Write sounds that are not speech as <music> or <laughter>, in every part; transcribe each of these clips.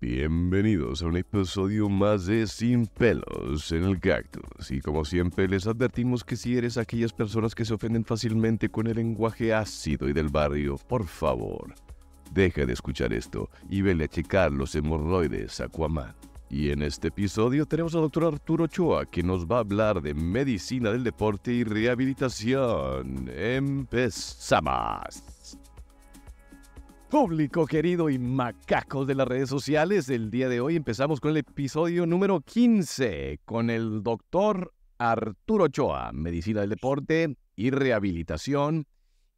Bienvenidos a un episodio más de Sin pelos en el cactus y como siempre les advertimos que si eres aquellas personas que se ofenden fácilmente con el lenguaje ácido y del barrio, por favor, deja de escuchar esto y vele a checar los hemorroides Aquaman. Y en este episodio tenemos al doctor Arturo Ochoa que nos va a hablar de medicina del deporte y rehabilitación. Empezamos. Público querido y macacos de las redes sociales, el día de hoy empezamos con el episodio número 15 con el doctor Arturo Ochoa, medicina del deporte y rehabilitación,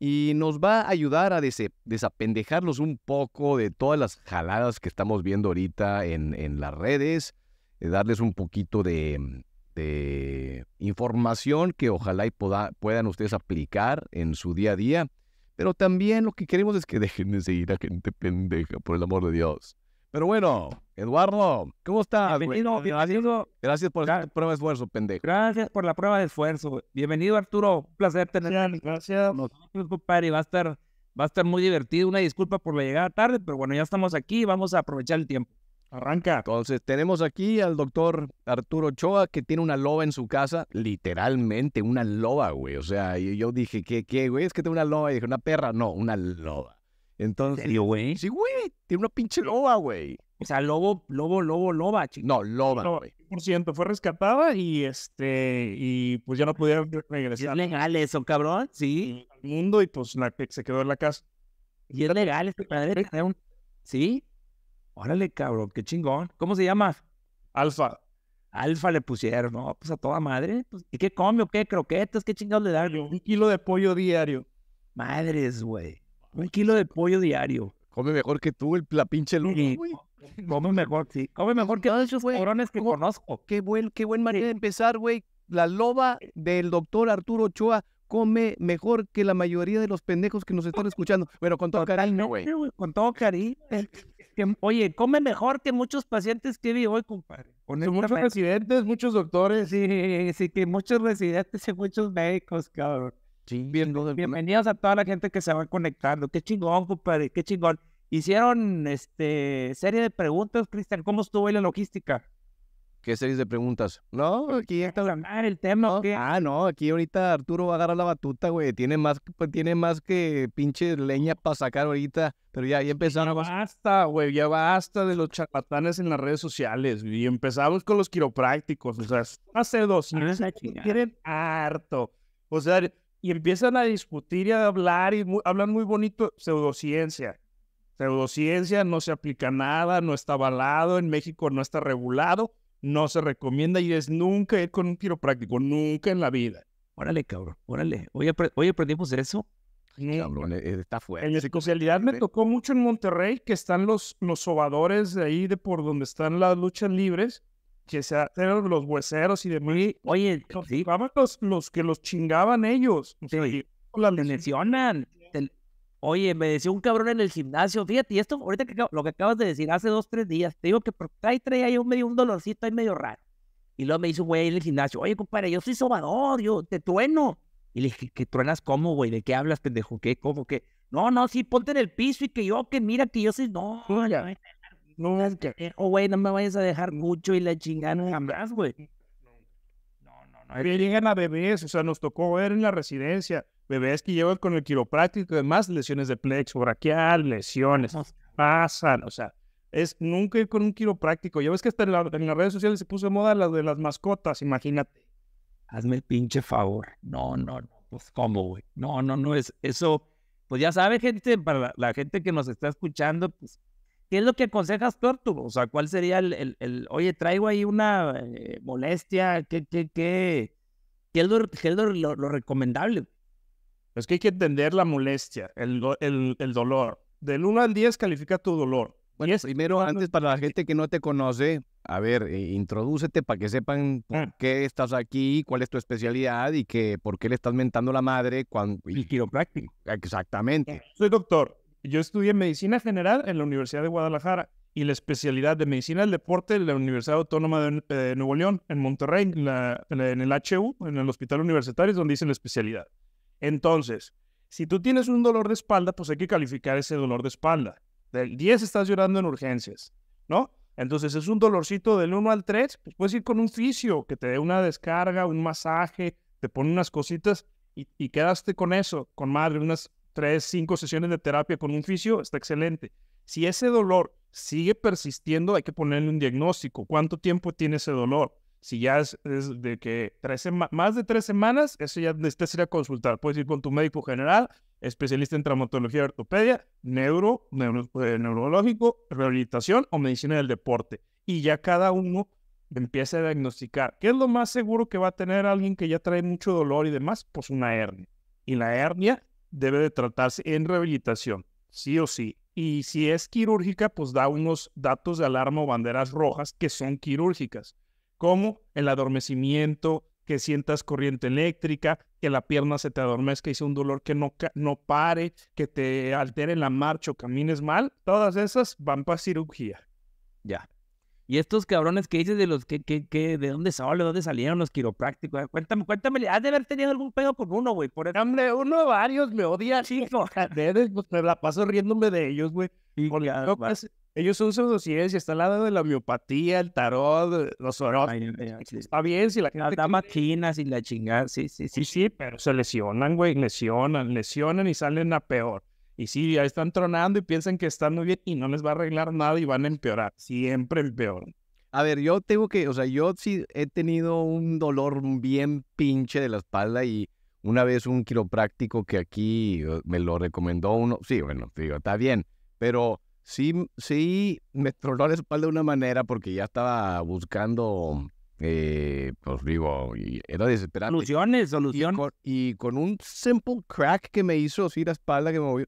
y nos va a ayudar a desapendejarlos un poco de todas las jaladas que estamos viendo ahorita en, las redes, darles un poquito de, información que ojalá puedan ustedes aplicar en su día a día pero también lo que queremos es que dejen de seguir a gente pendeja, por el amor de Dios. Pero bueno, Eduardo, ¿cómo estás? Bienvenido, Gracias por la prueba de esfuerzo, pendejo. Gracias por la prueba de esfuerzo. Bienvenido, Arturo. Un placer tenerte. Gracias. Nosotros, compadre, va a estar, va a estar muy divertido. Una disculpa por la llegada tarde, pero bueno, ya estamos aquí. Vamos a aprovechar el tiempo. Arranca. Entonces, tenemos aquí al doctor Arturo Ochoa, que tiene una loba en su casa, literalmente una loba, güey. O sea, yo, dije, ¿qué, ¿qué, güey? Es que tiene una loba. Y dije, ¿una perra? No, una loba. Entonces. ¿En serio, güey? Sí, güey. Tiene una pinche loba, güey. O sea, lobo, lobo, lobo, loba, chico. No, loba, güey. Por ciento, fue rescatada y este, y pues ya no pudieron regresar. Es legal eso, cabrón, sí. Al mundo y pues se quedó en la casa. Y es legal este padre Sí, Órale, cabrón, qué chingón. ¿Cómo se llama? Alfa. Alfa le pusieron, ¿no? Pues a toda madre. Pues, ¿Y qué come o qué? ¿Croquetas? ¿Qué chingados le dan? Un kilo de pollo diario. Madres, güey. Un kilo de pollo diario. Come mejor que tú, el, la pinche luna, Come mejor, sí. Come mejor que todos esos cabrones que conozco. Qué buen, qué buen manera de empezar, güey. La loba del doctor Arturo Ochoa come mejor que la mayoría de los pendejos que nos están escuchando. Bueno, con todo cariño, güey. Con todo cariño oye, come mejor que muchos pacientes que vi hoy, compadre. Muchos residentes, muchos doctores. Sí, sí, que muchos residentes y muchos médicos, cabrón. bienvenidos a toda la gente que se va conectando. Qué chingón, compadre, qué chingón. Hicieron este serie de preguntas, Cristian, ¿cómo estuvo la logística? ¿Qué series de preguntas? No, pues, aquí está. el tema. Ah, no, aquí ahorita Arturo va a agarrar la batuta, güey. Tiene más, pues, tiene más que pinche leña para sacar ahorita. Pero ya, ya empezaron. Pues ya basta, güey. Ya basta de los chapatanes en las redes sociales. Y empezamos con los quiroprácticos. O sea, hace dos. tienen ah, Quieren harto. O sea, y empiezan a discutir y a hablar. Y hablan muy bonito. Pseudociencia. Pseudociencia, no se aplica nada, no está avalado. En México no está regulado no se recomienda y es nunca ir con un quiropráctico, nunca en la vida. Órale, cabrón, órale. Hoy, apre hoy aprendimos eso. Cabrón, eh, eh, está fuerte. En la especialidad me tocó mucho en Monterrey, que están los, los sobadores de ahí, de por donde están las luchas libres, que se hacen los hueseros y demás. Oye, los, ¿sí? los, los, que los chingaban ellos. O mencionan sí. lesionan. Oye, me decía un cabrón en el gimnasio, fíjate, y esto ahorita que, lo que acabas de decir, hace dos, tres días, te digo que por ahí traía yo medio un dolorcito ahí medio raro. Y luego me dice un güey en el gimnasio, oye, compadre, yo soy sobador, yo te trueno. Y le dije, ¿qué truenas cómo, güey? ¿De qué hablas, pendejo? ¿Qué? ¿Cómo? ¿Qué? No, no, sí, ponte en el piso y que yo, que mira, que yo soy, no, ya, no, güey, no me vayas a dejar mucho y la chingada jamás, güey. No, no, no. Llegan a bebés, o sea, nos tocó ver en la residencia bebés que llevan con el quiropráctico, además lesiones de plexo braquial, lesiones, pasan, o sea, es nunca ir con un quiropráctico. Ya ves que hasta en, las redes sociales se puso de moda las de las mascotas, imagínate. Hazme el pinche favor. No, no, no. Pues cómo, güey. No, no, no es eso. Pues ya sabe, gente, para la, gente que nos está escuchando, pues, ¿qué es lo que aconsejas tú, O sea, ¿cuál sería el, el, el oye, traigo ahí una eh, molestia? ¿Qué, qué, qué? ¿Qué es lo, qué lo recomendable? Es que hay que entender la molestia, el, dolor. Del 1 al 10 califica tu dolor. Bueno, primero, antes para la gente que no te conoce, a ver, eh, introdúcete para que sepan por ah. qué estás aquí, cuál es tu especialidad y que por qué le estás mentando la madre cuando... El quiropráctico. Exactamente. Soy doctor. Yo estudié medicina general en la Universidad de Guadalajara y la especialidad de medicina del deporte en la Universidad Autónoma de, Nuevo León, en Monterrey, en, el HU, en el Hospital Universitario, es donde hice la especialidad. Entonces, si tú tienes un dolor de espalda, pues hay que calificar ese dolor de espalda. Del 10 estás llorando en urgencias, ¿no? Entonces es un dolorcito del 1 al 3, pues puedes ir con un fisio que te dé una descarga, un masaje, te pone unas cositas y, quedaste con eso, con madre, unas 3, 5 sesiones de terapia con un fisio, está excelente. Si ese dolor sigue persistiendo, hay que ponerle un diagnóstico. ¿Cuánto tiempo tiene ese dolor? Si ya es, de que más de tres semanas, eso ya necesitas a consultar. Puedes ir con tu médico general, especialista en traumatología ortopedia, neuro, eh, neurológico, rehabilitación o medicina del deporte. Y ya cada uno empieza a diagnosticar. ¿Qué es lo más seguro que va a tener alguien que ya trae mucho dolor y demás? Pues una hernia. Y la hernia debe de tratarse en rehabilitación, sí o sí. Y si es quirúrgica, pues da unos datos de alarma o banderas rojas que son quirúrgicas como el adormecimiento, que sientas corriente eléctrica, que la pierna se te adormezca y sea un dolor que no, no pare, que te altere la marcha o camines mal, todas esas van para cirugía. Ya. Y estos cabrones que dices de los que, que, de dónde sale, de dónde salieron los quiroprácticos, cuéntame, cuéntame, has de haber tenido algún pedo con uno, güey. Por el Hombre, uno de varios me odia, chico. <laughs> pues me la paso riéndome de ellos, güey. Y ellos son pseudociencia, está al lado de la homeopatía, el tarot, eh, los oros. Está bien si la gente... Da máquinas y la chingada, sí, sí, sí. Sí, pero se lesionan, güey, lesionan, lesionan y salen a peor. Y sí, ya están tronando y piensan que están muy bien y no les va a arreglar nada y van a empeorar. Siempre el peor. A ver, yo tengo que, o sea, yo sí he tenido un dolor bien pinche de la espalda y una vez un quiropráctico que aquí eh, me lo recomendó uno, sí, bueno, digo, está bien, pero sí, sí, me tronó la espalda de una manera porque ya estaba buscando, eh, pues digo, y era desesperado. Soluciones, soluciones. Y con, un simple crack que me hizo sí, la espalda que me movió.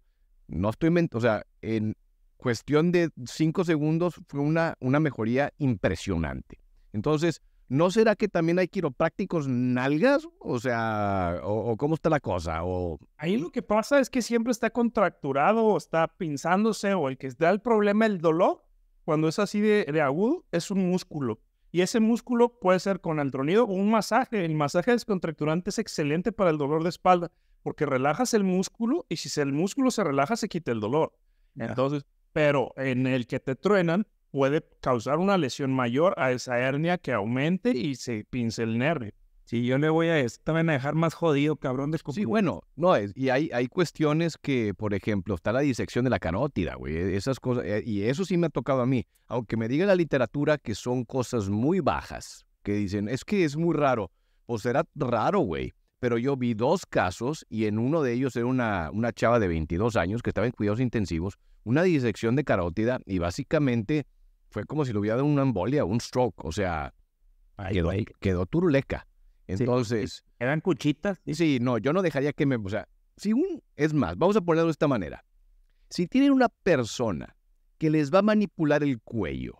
No estoy mento o sea, en cuestión de cinco segundos fue una, una mejoría impresionante. Entonces, ¿No será que también hay quiroprácticos nalgas? O sea, ¿o, cómo está la cosa? O... Ahí lo que pasa es que siempre está contracturado o está pinzándose o el que da el problema, el dolor, cuando es así de, agudo, es un músculo. Y ese músculo puede ser con el tronido o un masaje. El masaje descontracturante es excelente para el dolor de espalda porque relajas el músculo y si el músculo se relaja se quita el dolor. Entonces, pero en el que te truenan, puede causar una lesión mayor a esa hernia que aumente y se pince el nervio. Si yo le voy a estar a dejar más jodido, cabrón del Sí, bueno, no, es, y hay, hay cuestiones que, por ejemplo, está la disección de la carótida, güey, e, esas cosas, eh, y eso sí me ha tocado a mí, aunque me diga la literatura que son cosas muy bajas, que dicen, es que es muy raro, O pues será raro, güey, pero yo vi dos casos y en uno de ellos era una, una chava de 22 años que estaba en cuidados intensivos, una disección de carótida y básicamente fue como si le hubiera dado una embolia, un stroke, o sea, quedó, ahí, quedó, turuleca. Entonces... eran cuchitas. Sí. sí, no, yo no dejaría que me... O sea, si un... Es más, vamos a ponerlo de esta manera. Si tienen una persona que les va a manipular el cuello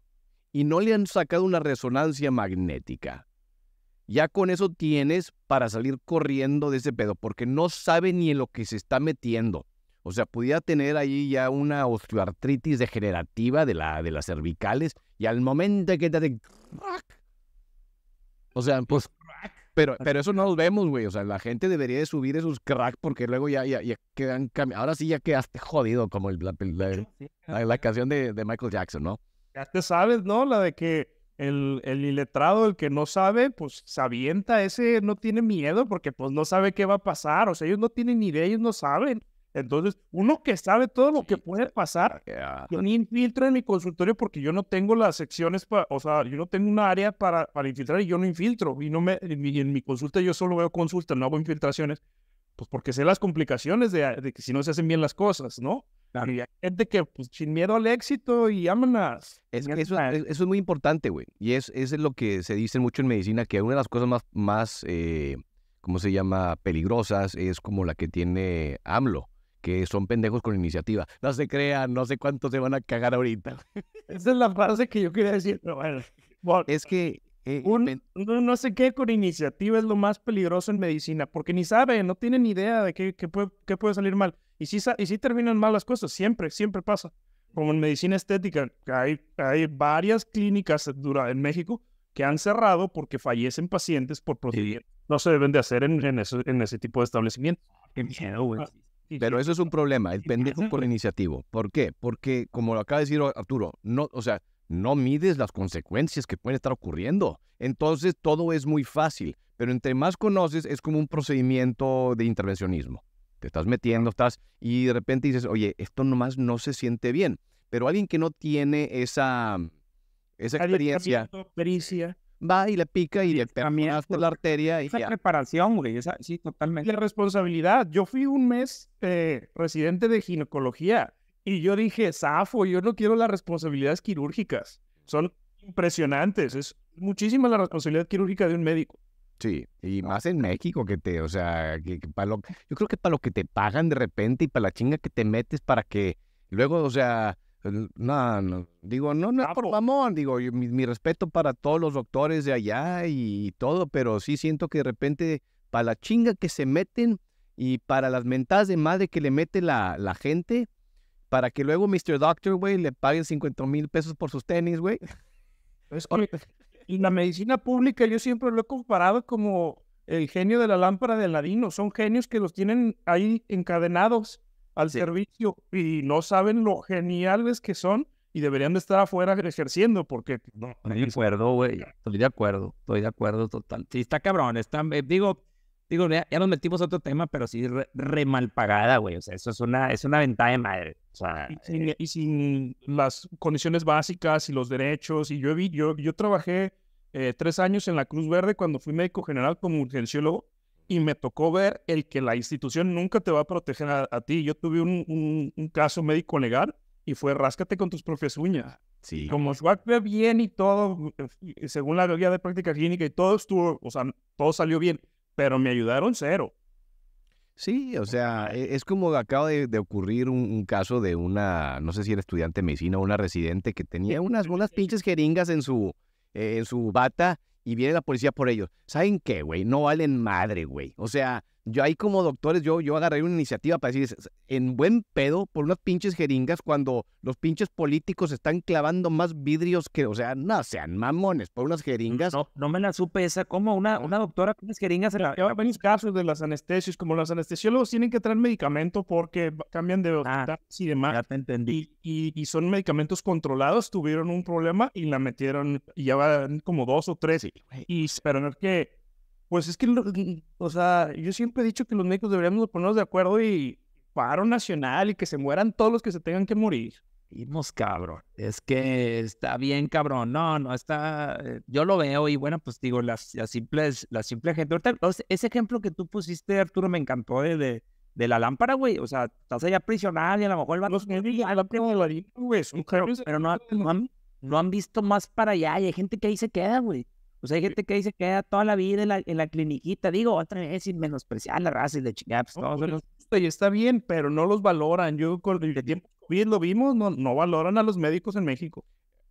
y no le han sacado una resonancia magnética, ya con eso tienes para salir corriendo de ese pedo, porque no sabe ni en lo que se está metiendo. O sea, pudiera tener ahí ya una osteoartritis degenerativa de, la, de las cervicales y al momento que te... O sea, pues... Pero, pero eso no lo vemos, güey. O sea, la gente debería de subir esos crack porque luego ya, ya, quedan... Ahora sí ya quedaste jodido como el, la, la, canción de, Michael Jackson, ¿no? Ya te sabes, ¿no? La de que el, el iletrado, el que no sabe, pues se avienta. Ese no tiene miedo porque pues no sabe qué va a pasar. O sea, ellos no tienen ni idea, ellos no saben. Entonces, uno que sabe todo lo que puede pasar, ah, yo ni infiltro en mi consultorio porque yo no tengo las secciones, para, o sea, yo no tengo un área para, para infiltrar y yo no infiltro. Y no me, en mi, consulta yo solo veo consultas, no hago infiltraciones, pues porque sé las complicaciones de, que si no se hacen bien las cosas, ¿no? Y gente que, pues, sin miedo al éxito y ámanas. eso, es muy importante, güey. Y es, es lo que se dice mucho en medicina, que una de las cosas más, más eh, ¿cómo se llama?, peligrosas es como la que tiene AMLO que son pendejos con iniciativa. No se crean, no sé cuántos se van a cagar ahorita. Esa es la frase que yo quería decir, <laughs> bueno. es que... Eh, no sé qué con iniciativa es lo más peligroso en medicina, porque ni sabe, no tiene ni idea de qué, qué, puede, salir mal. Y si y si terminan mal las cosas, siempre, siempre pasa. Como en medicina estética, hay, hay varias clínicas en México que han cerrado porque fallecen pacientes por procedimientos. No se deben de hacer en, en, ese, en ese tipo de establecimientos. Qué miedo, güey. Ah, pero eso es un problema, el pendejo por iniciativa ¿Por qué? Porque, como lo acaba de decir Arturo, no, o sea, no mides las consecuencias que pueden estar ocurriendo. Entonces todo es muy fácil, pero entre más conoces es como un procedimiento de intervencionismo. Te estás metiendo, estás y de repente dices, oye, esto nomás no se siente bien. Pero alguien que no tiene esa, esa experiencia, va y le pica y le termina la arteria. Y esa preparación, güey, esa, sí, totalmente. La responsabilidad. Yo fui un mes eh, residente de ginecología y yo dije, Safo, yo no quiero las responsabilidades quirúrgicas. Son impresionantes. Es muchísima la responsabilidad quirúrgica de un médico. Sí, y más en México que te, o sea, que para lo, yo creo que para lo que te pagan de repente y para la chinga que te metes para que luego, o sea, no, no, digo, no, no es ah, por mamón, digo, mi, respeto para todos los doctores de allá y todo, pero sí siento que de repente, para la chinga que se meten y para las mentadas de madre que le mete la, gente, para que luego Mr. Doctor, güey, le paguen 50 mil pesos por sus tenis, güey. Es y la medicina pública yo siempre lo he comparado como el genio de la lámpara de ladino. son genios que los tienen ahí encadenados al servicio y no saben lo geniales que son y deberían de estar afuera ejerciendo porque pues, no. Estoy de acuerdo, güey. Estoy de acuerdo. Estoy de acuerdo total. Sí, está cabrón. Está, eh, digo, digo ya, nos metimos a otro tema, pero sí re, mal pagada, güey. O sea, eso es una, es una ventaja de madre. O sea, y, eh, sin, las condiciones básicas y los derechos. Y yo vi, yo, yo trabajé eh, tres años en la Cruz Verde cuando fui médico general como urgenciólogo y me tocó ver el que la institución nunca te va a proteger a, ti. Yo tuve un, caso médico legal y fue ráscate con tus propias uñas. Sí. Como Schwab ve bien y todo, eh, según la guía de práctica clínica y todo estuvo, o sea, todo salió bien, pero me ayudaron cero. Sí, o sea, e, es como acaba de, ocurrir un, caso de una, no sé si era estudiante de medicina o una residente que tenía unas, unas pinches jeringas en su, eh, en su bata y viene la policía por ellos. ¿Saben qué, güey? No valen madre, güey. O sea, yo ahí como doctores, yo, yo agarré una iniciativa para decir, en buen pedo, por unas pinches jeringas, cuando los pinches políticos están clavando más vidrios que, o sea, no sean mamones, por unas jeringas. No, no me la supe esa, como una, una doctora con unas jeringas. En la... casos de las anestesias, como los anestesiólogos tienen que traer medicamento porque cambian de ah, hospital y demás. Ya te entendí. Y, y, son medicamentos controlados, tuvieron un problema y la metieron, y ya van como dos o tres, y, y es que pues es que, o sea, yo siempre he dicho que los médicos deberíamos ponernos de acuerdo y paro nacional y que se mueran todos los que se tengan que morir. Vimos, cabrón. Es que está bien, cabrón. No, no está. Eh, yo lo veo y bueno, pues digo, las, simples, la simple gente. Ahorita, ese ejemplo que tú pusiste, Arturo, me encantó de, de, la lámpara, güey. O sea, estás allá prisional y a lo mejor el Los ah, güey. Pero no, han, no han visto más para allá y hay gente que ahí se queda, güey. O sea, hay gente que dice que queda toda la vida en la, en cliniquita. Digo, otra vez sin menospreciar la raza y de chingados. Pues, pues, y está bien, pero no los valoran. Yo con el tiempo que lo vimos, no, no valoran a los médicos en México.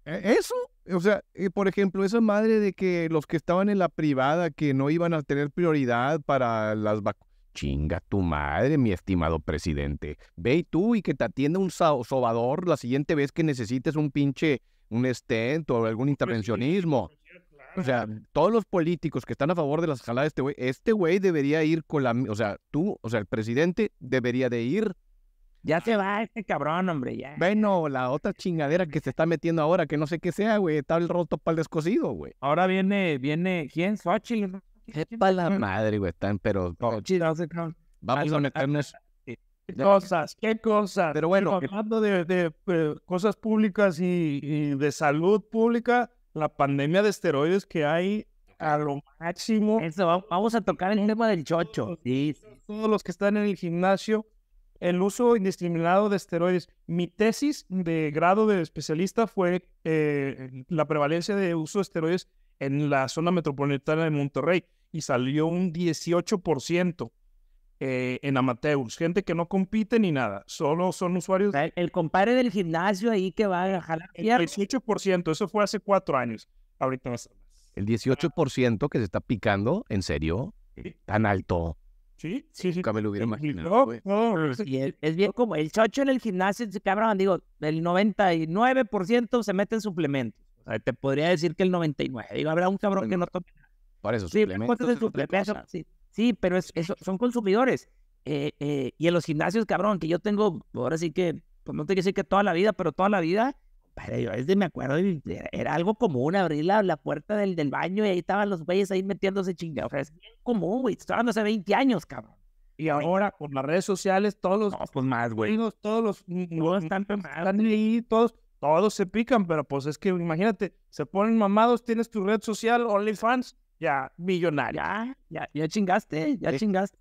E-, eso, o sea, eh, por ejemplo, esa madre de que los que estaban en la privada que no iban a tener prioridad para las vacunas. Chinga tu madre, mi estimado presidente. Ve tú y que te atienda un sobador la siguiente vez que necesites un pinche, un stent o algún pues intervencionismo. O sea, todos los políticos que están a favor de las jaladas de este güey, este güey debería ir con la... O sea, tú, o sea, el presidente debería de ir ya se va este cabrón, hombre, ya. Bueno, la otra chingadera que se está metiendo ahora, que no sé qué sea, güey, está el roto para el descosido, güey. Ahora viene, viene, ¿quién? Qué para la madre, güey, están, pero... Vamos a meternos... Ah, ¿Qué cosas? ¿Qué cosas? Pero bueno... Hablando de, eh, cosas públicas y de salud pública, la pandemia de esteroides que hay a lo máximo. Eso, vamos a tocar el tema del chocho. Sí. Todos los que están en el gimnasio, el uso indiscriminado de esteroides. Mi tesis de grado de especialista fue eh, la prevalencia de uso de esteroides en la zona metropolitana de Monterrey y salió un 18%. Eh, en amateurs, gente que no compite ni nada, solo son usuarios. El, compadre del gimnasio ahí que va a jalar El 18%, eso fue hace cuatro años. Ahorita no El 18% que se está picando, ¿en serio? Tan alto. Sí, sí, sí. Nunca me lo hubiera imaginado. No, es, bien como el chocho en el gimnasio, cabrón, digo, el 99% se mete en suplementos. te podría decir que el 99%. Digo, habrá un cabrón que no tome Por eso, sí, suplementos. Es suplemento, sí. Sí, pero es, son consumidores. Eh, eh, y en los gimnasios, cabrón, que yo tengo, ahora sí que, pues no te quiero decir que toda la vida, pero toda la vida, padre, yo desde me acuerdo, era, era algo común abrir la, la puerta del, del, baño y ahí estaban los güeyes ahí metiéndose chingados. O sea, es bien común, güey. Estaban hace 20 años, cabrón. Y ahora, por las redes sociales, todos los. No, pues más, güey. Todos los. Todos están, están ahí, todos todos se pican, pero pues es que imagínate, se ponen mamados, tienes tu red social, OnlyFans, ya millonario. Ya, ya, chingaste, ya chingaste.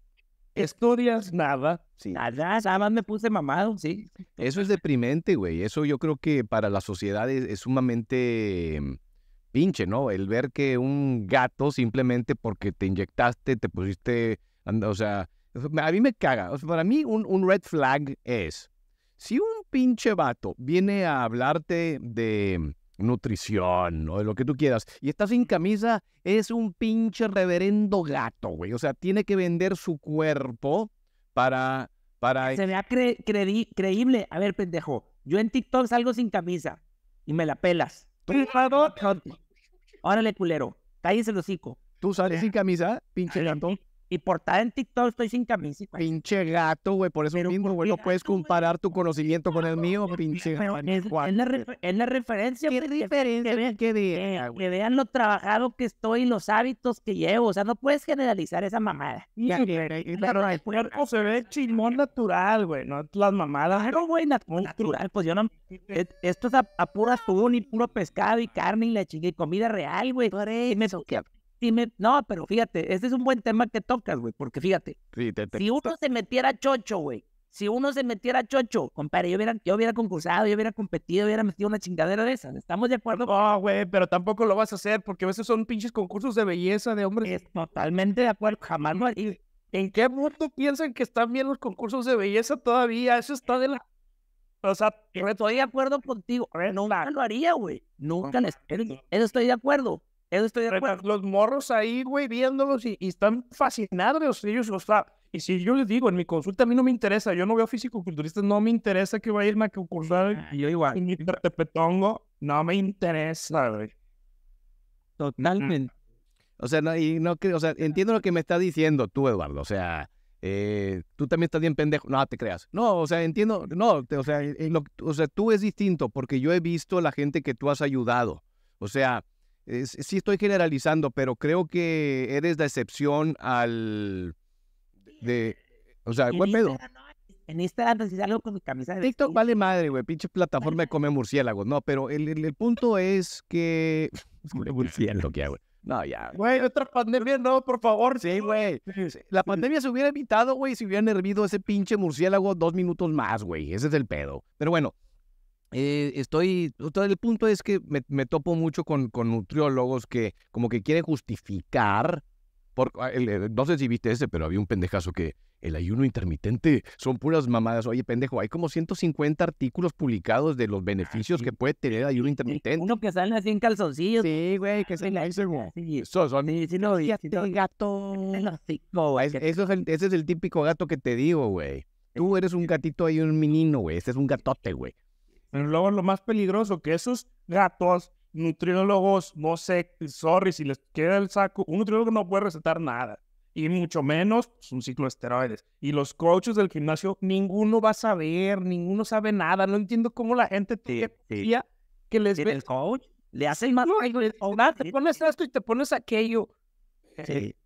Estudias nada, nada, nada más me puse mamado, sí. Eso es deprimente, güey. Eso yo creo que para la sociedad es, sumamente mm, pinche, ¿no? El ver que un gato simplemente porque te inyectaste, te pusiste, o sea, a mí me caga. O sea, para mí un, un, red flag es, si un pinche vato viene a hablarte de, nutrición ¿no? de lo que tú quieras. Y está sin camisa, es un pinche reverendo gato, güey. O sea, tiene que vender su cuerpo para... para... Se me cre creíble. A ver, pendejo, yo en TikTok salgo sin camisa y me la pelas. ¿Tú? <laughs> Órale, culero, cállese el hocico. ¿Tú sales sin camisa, pinche gato? Y portada en TikTok estoy sin camisa. Pinche gato, güey. Por eso mismo, güey. No puedes comparar tu conocimiento con el mío, pinche gato. Es, la la referencia. ¿Qué pues, diferencia? Que, que, vean, ah, que, vean lo trabajado que estoy y los hábitos que llevo. O sea, no puedes generalizar esa mamada. <laughs> Y el cuerpo se ve <laughs> chimón natural, güey. No las mamadas. Pero, güey, natural. Pues yo no... Esto es a, pura atún y puro pescado y carne y la chica y comida real, güey. me... No, pero fíjate, este es un buen tema que tocas, güey, porque fíjate, si uno se metiera chocho, güey, si uno se metiera chocho, compadre, yo hubiera, yo hubiera concursado, yo hubiera competido, yo hubiera metido una chingadera de esas. ¿Estamos de acuerdo? No, güey, pero tampoco lo vas a hacer porque a veces son pinches concursos de belleza de hombres. totalmente de acuerdo, jamás no haría. ¿En qué mundo piensan que están bien los concursos de belleza todavía? Eso está de la. O sea, estoy de acuerdo contigo. Nunca lo haría, güey. Nunca Eso estoy de acuerdo. Los morros ahí, güey, viéndolos y, están fascinados ellos. O sea, y si yo les digo, en mi consulta a mí no me interesa, yo no veo físico culturista no me interesa que vaya a irme a que cursar ah, yo igual. Y mi no me interesa, güey. Totalmente. O sea, no, y no, o sea, entiendo lo que me estás diciendo tú, Eduardo. O sea, eh, tú también estás bien pendejo. No, te creas. No, o sea, entiendo. No, o, sea, o sea, tú es distinto porque yo he visto la gente que tú has ayudado. O sea, sí estoy generalizando, pero creo que eres la excepción al... de O sea, buen pedo. En Instagram algo con mi camisa de TikTok vale madre, güey. Pinche plataforma de come murciélagos. No, pero el, el, punto es que. <laughs> <laughs> murciélago, ¿qué güey. No, ya. Güey, otra pandemia, no, por favor. Sí, güey. La pandemia se hubiera evitado, güey, si hubiera hervido ese pinche murciélago dos minutos más, güey. Ese es el pedo. Pero bueno, eh, estoy, el punto es que me, topo mucho con, con, nutriólogos que como que quieren justificar, ah, eh, no sé si viste ese, pero había un pendejazo que el ayuno intermitente son puras mamadas. Oye, pendejo, hay como 150 artículos publicados de los ah, beneficios que puede tener el ayuno intermitente. Uno que sale así en calzoncillos. Sí, güey, que ah, es güey. Eso son... no, gato. eso es el, ese es el típico gato que te digo, güey. Tú eres un gatito ahí, un menino, güey. Ese es un gatote, güey. Pero luego lo más peligroso, que esos gatos, nutriólogos, no sé, sorry, si les queda el saco, un nutriólogo no puede recetar nada. Y mucho menos pues, un ciclo de esteroides. Y los coaches del gimnasio, ninguno va a saber, ninguno sabe nada. No entiendo cómo la gente tiene sí, que les ve. El coach le hace más. No, te pones esto y te pones aquello. Sí.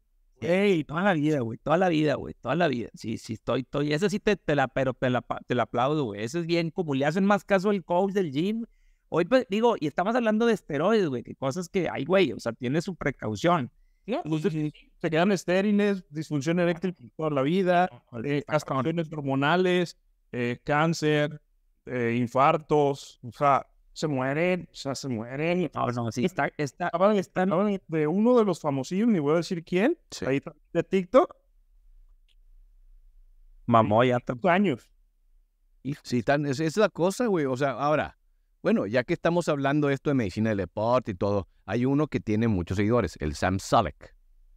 Ey, toda la vida, güey, toda la vida, güey, toda la vida. Sí, sí, estoy, estoy. ese sí te, te, la, pero te la, aplaudo, güey. Eso es bien, como le hacen más caso el coach del gym. Hoy, pues, digo, y estamos hablando de esteroides, güey, que cosas que hay, güey, o sea, tiene su precaución. se quedan estériles, disfunción eréctil toda la vida, eh, hormonales, eh, cáncer, eh, infartos, o sea, se mueren, o sea, se mueren. No, no, sí, está, de uno de los famosillos, ni voy a decir quién, ahí de TikTok. Mamó ya años. Sí, es, la cosa, güey. O sea, ahora, bueno, ya que estamos hablando esto de medicina del deporte y todo, hay uno que tiene muchos seguidores, el Sam Salek.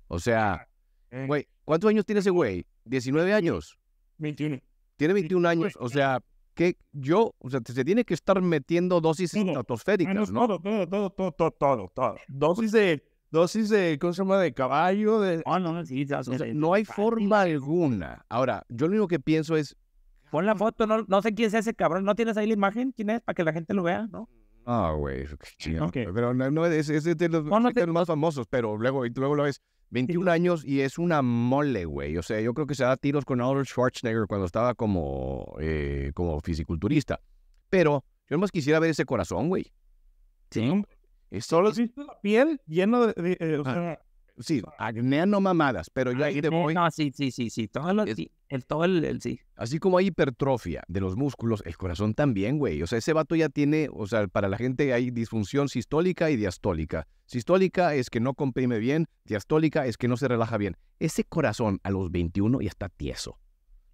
O sea, eh. güey, ¿cuántos años tiene ese güey? ¿19 años? 21. Tiene 21 años, o sea, que yo, o sea, se tiene que estar metiendo dosis estratosféricas, ¿no? Todo, todo, todo, todo, todo, todo, Dosis de, dosis de, ¿cómo se llama? De caballo, de... Ah, no, no hay forma alguna. Ahora, yo lo único que pienso es... Pon la foto, no, no sé quién es ese cabrón, ¿no tienes ahí la imagen? ¿Quién es? Para que la gente lo vea, ¿no? Ah, güey, qué chido. Pero no, es, es, de los, más famosos, pero luego, luego lo ves. 21 años y es una mole, güey. O sea, yo creo que se da tiros con Arnold Schwarzenegger cuando estaba como, eh, como fisiculturista. Pero yo más quisiera ver ese corazón, güey. Sí. Es, Solo la piel llena de. Eh, ah. Sí, acné no mamadas, pero yo ahí te voy. No, sí, sí, sí, sí. Todo, el, sí. Así como hay hipertrofia de los músculos, el corazón también, güey. O sea, ese vato ya tiene, o sea, para la gente hay disfunción sistólica y diastólica. Sistólica es que no comprime bien, diastólica es que no se relaja bien. Ese corazón a los 21 ya está tieso.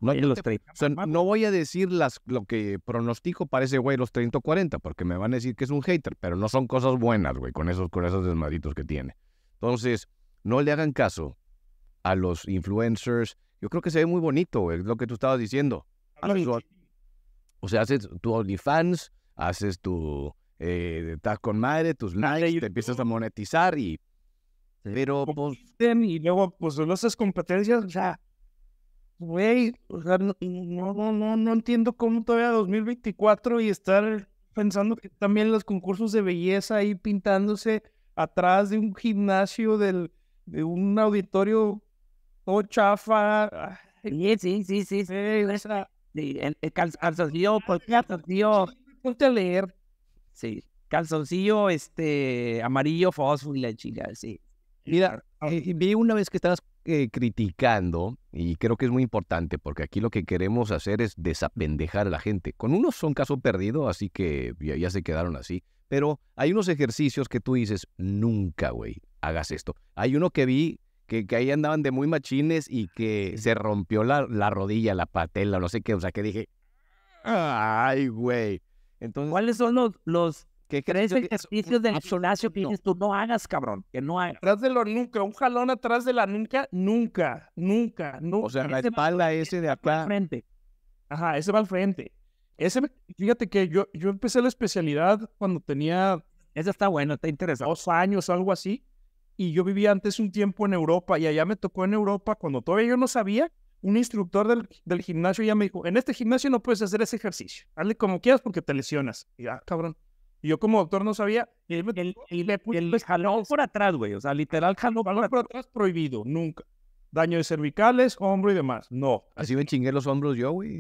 No, O sea, no voy a decir las, lo que pronostico para ese güey los 30 o 40, porque me van a decir que es un hater, pero no son cosas buenas, güey, con esos, corazones esos desmaditos que tiene. Entonces, no le hagan caso a los influencers. Yo creo que se ve muy bonito, es lo que tú estabas diciendo. o sea, haces tu OnlyFans, haces tu... estás eh, con madre, tus likes, te empiezas a monetizar y... Pero pues... Y luego, pues, haces competencias, o sea, güey, o sea, no, no, no, no entiendo cómo todavía 2024 y estar pensando que también los concursos de belleza ahí pintándose atrás de un gimnasio del de un auditorio todo chafa. Sí, sí, sí, sí. el, calzoncillo, por calzoncillo. Ponte a leer. Sí, calzoncillo este, amarillo fósforo y la chica, sí. Mira, eh, vi una vez que estabas eh, criticando, y creo que es muy importante, porque aquí lo que queremos hacer es desapendejar a la gente. Con unos son caso perdido, así que ya se quedaron así. Pero hay unos ejercicios que tú dices, nunca, güey, hagas esto. Hay uno que vi que, ahí andaban de muy machines y que se rompió la, la rodilla, la patela, no sé qué, o sea que dije, ay, güey. Entonces, ¿Cuáles son los, los ¿Qué tres ejercicios del gimnasio que dices tú no hagas, cabrón? Que no hagas. Atrás de lo nunca, un jalón atrás de la nuca, nunca, nunca, nunca. O sea, la espalda ese de acá. Frente. Ajá, ese va al frente. Ese, fíjate que yo, yo empecé la especialidad cuando tenía... Ese está bueno, está interesa Dos años, o algo así y yo vivía antes un tiempo en Europa y allá me tocó en Europa cuando todavía yo no sabía. Un instructor del, del gimnasio ya me dijo, en este gimnasio no puedes hacer ese ejercicio, hazle como quieras porque te lesionas. Y ah, cabrón. Y yo como doctor no sabía. Y él me el, le el, jalón por atrás, güey. O sea, literal jalón, por atrás prohibido, nunca daño de cervicales, hombro y demás. No. Así me chingué los hombros yo, güey.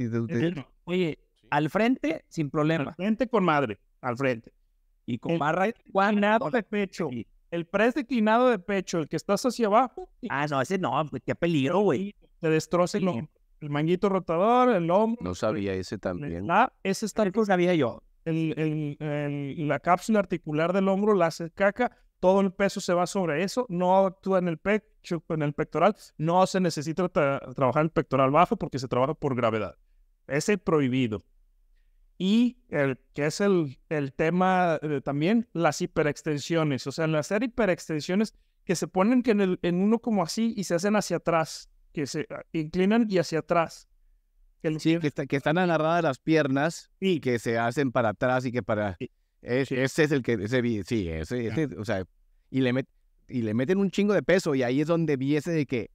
Oye, al frente, sin problema. Al frente con madre, al frente. Y con barra, nada de pecho. y el press declinado de pecho, el que estás hacia abajo. Ah, no, ese no, pues, qué peligro, güey. Te destroce el, manguito rotador, el hombro. No sabía ese también. Ah, ese está. El sabía yo. la cápsula articular del hombro la hace caca, todo el peso se va sobre eso, no actúa en el pecho, en el pectoral, no se necesita trabajar el pectoral bajo porque se trabaja por gravedad. Ese prohibido y el que es el, el tema también, las hiperextensiones, o sea, hacer hiperextensiones que se ponen que en, en, uno como así y se hacen hacia atrás, que se ah, inclinan y hacia atrás. Sí, que, están agarradas las piernas y que se hacen para atrás y que para... Ese es el que... Ese, sí, ese, o sea, y le, meten un chingo de peso y ahí es donde viese de que...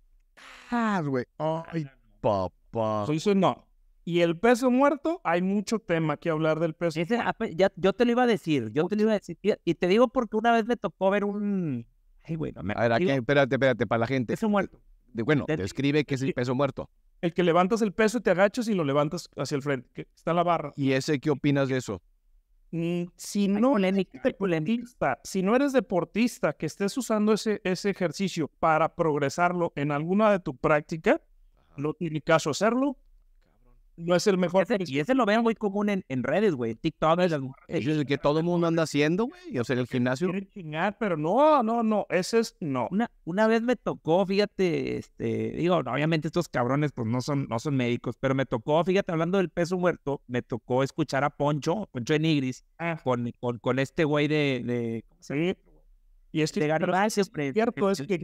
¡Ah, güey! ¡Ay, papá! Eso no. Y el peso muerto, hay mucho tema que hablar del peso. yo te lo iba a decir, yo te lo iba a decir. Y te digo porque una vez me tocó ver un... a ver, espérate, espérate, para la gente. Peso muerto. bueno, te describe qué es el peso muerto. El que levantas el peso, y te agachas y lo levantas hacia el frente, que está la barra. ¿Y ese qué opinas de eso? Mm, si no, si no eres deportista, que estés usando ese, ese ejercicio para progresarlo en alguna de tu práctica, no tiene caso hacerlo no es el mejor. y ese lo ven muy común en, redes, güey. TikTok. Es, pues, el que todo el mundo anda haciendo, güey. O sea, el gimnasio. pero no, no, no. Ese es, no. Una, una vez me tocó, fíjate, este, digo, obviamente estos cabrones, pues no son, no son médicos, pero me tocó, fíjate, hablando del peso muerto, me tocó escuchar a Poncho, Poncho de Nigris, ah. con, con, con, este güey de, de. sí. Y este, de es cierto, es que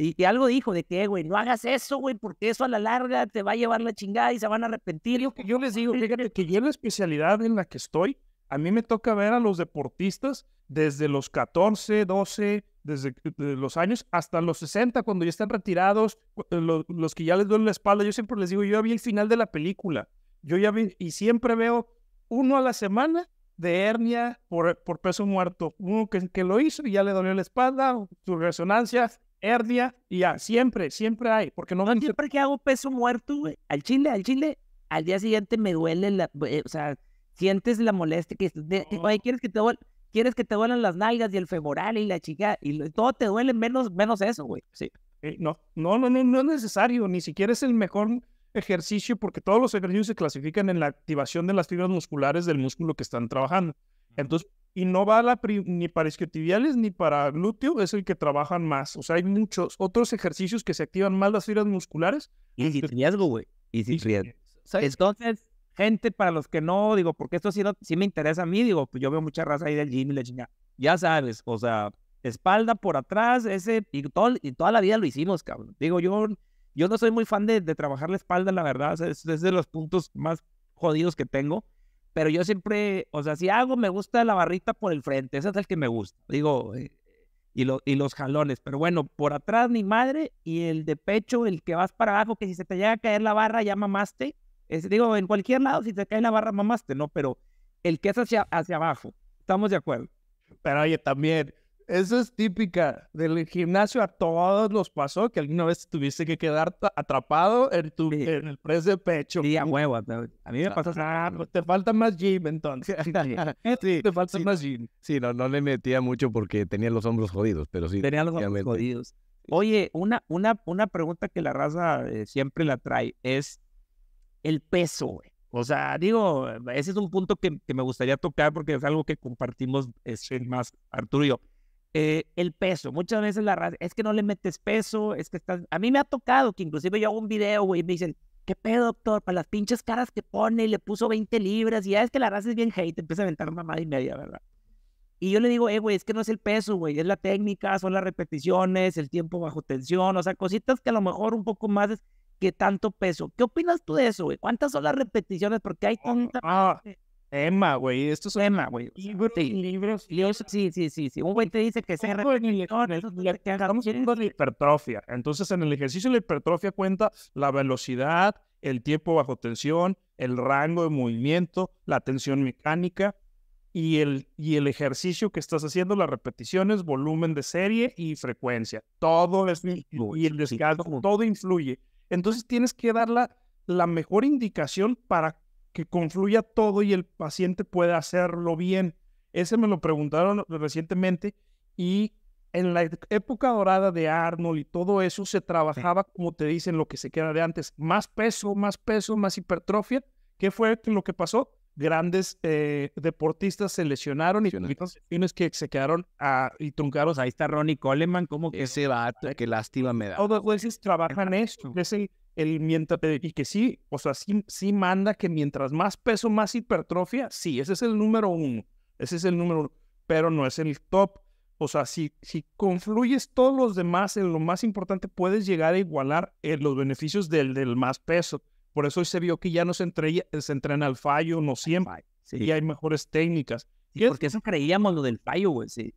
y, algo dijo de que, güey, no hagas eso, güey, porque eso a la larga te va a llevar la chingada y se van a arrepentir. Yo, yo les digo, fíjate que yo en la especialidad en la que estoy, a mí me toca ver a los deportistas desde los 14, 12, desde, los años hasta los 60, cuando ya están retirados, eh, los, que ya les duele la espalda. Yo siempre les digo, yo ya vi el final de la película. Yo ya vi, y siempre veo uno a la semana de hernia por, por peso muerto. Uno que, que, lo hizo y ya le dolió la espalda, su resonancia, Herdia y ya, siempre, siempre hay, porque no... no siempre que hago peso muerto, güey, al chile, al chile, al día siguiente me duele la, eh, o sea, sientes la molestia que, oh. ¿quieres que te Quieres que te duelen las nalgas y el femoral y la chica y todo te duele menos, menos eso, güey. Sí. Eh, no, no, no, no es necesario, ni siquiera es el mejor ejercicio porque todos los ejercicios se clasifican en la activación de las fibras musculares del músculo que están trabajando. Entonces, y no va la ni para isquiotibiales ni para glúteo, es el que trabajan más. O sea, hay muchos otros ejercicios que se activan más las fibras musculares. Y sin riesgo, güey. Y si riesgo. Entonces, gente, para los que no, digo, porque esto sí, no, sí me interesa a mí, digo, pues yo veo mucha raza ahí del gym y la chingada. Ya sabes, o sea, espalda por atrás, ese, y, y toda la vida lo hicimos, cabrón. Digo, yo, yo no soy muy fan de, de trabajar la espalda, la verdad, es de los puntos más jodidos que tengo pero yo siempre, o sea, si hago, me gusta la barrita por el frente, ese es el que me gusta, digo, eh, y, y los jalones, pero bueno, por atrás ni madre, y el de pecho, el que vas para abajo, que si se te llega a caer la barra, ya mamaste, digo, en cualquier lado, si te cae la barra, mamaste, ¿no? Pero el que es hacia, hacia abajo, estamos de acuerdo. Pero oye, también, eso es típica. Del gimnasio a todos los pasó que alguna vez tuviste que quedar atrapado en, el press de pecho. Sí, a huevo. A mí me pasó. Ah, pues te falta más gym entonces. Sí. <laughs> Eh, te falta más gym. Sí, no, no le metía mucho porque tenía los hombros jodidos, pero sí. Tenía los hombros jodidos. Oye, una, una, una pregunta que la raza eh, siempre la trae es el peso, O sea, digo, ese es un punto que, que, me gustaría tocar porque es algo que compartimos es, este, más Arturo y yo. Eh, el peso, muchas veces la raza, es que no le metes peso, es que estás, a mí me ha tocado que inclusive yo hago un video, güey, y me dicen, ¿qué pedo, doctor? Para las pinches caras que pone, y le puso 20 libras, y ya es que la raza es bien hate, empieza a aventar mamada y media, ¿verdad? Y yo le digo, eh, güey, es que no es el peso, güey, es la técnica, son las repeticiones, el tiempo bajo tensión, o sea, cositas que a lo mejor un poco más que tanto peso. ¿Qué opinas tú de eso, güey? ¿Cuántas son las repeticiones? Porque hay ah, tanta... Ah. Tema, güey. Esto es tema, güey. Libros, libros, Sí, sí, sí, sí. Un güey te dice que se de hipertrofia. Entonces, en el ejercicio de la hipertrofia cuenta la velocidad, el tiempo bajo tensión, el rango de movimiento, la tensión mecánica y el, y el ejercicio que estás haciendo, las repeticiones, volumen de serie y frecuencia. Todo es y el descanso, todo influye. Entonces, tienes que dar la mejor indicación para que confluya todo y el paciente pueda hacerlo bien. Ese me lo preguntaron recientemente y en la época dorada de Arnold y todo eso se trabajaba, como te dicen, lo que se queda de antes, más peso, más peso, más hipertrofia. ¿Qué fue lo que pasó? Grandes eh, deportistas se lesionaron y unos que se quedaron a, ah, y truncaron. Ahí está Ronnie Coleman, como que ese vato, qué lástima me da. Todos los jueces trabajan esto, el mientras, eh, y que sí, o sea, sí, sí manda que mientras más peso, más hipertrofia, sí, ese es el número uno, ese es el número uno, pero no es el top. O sea, si, si confluyes todos los demás en lo más importante, puedes llegar a igualar eh, los beneficios del, más peso. Por eso hoy se vio que ya no se, eh, se entrena al fallo, no siempre. Y hay mejores técnicas. porque eso creíamos lo del fallo, güey. Sí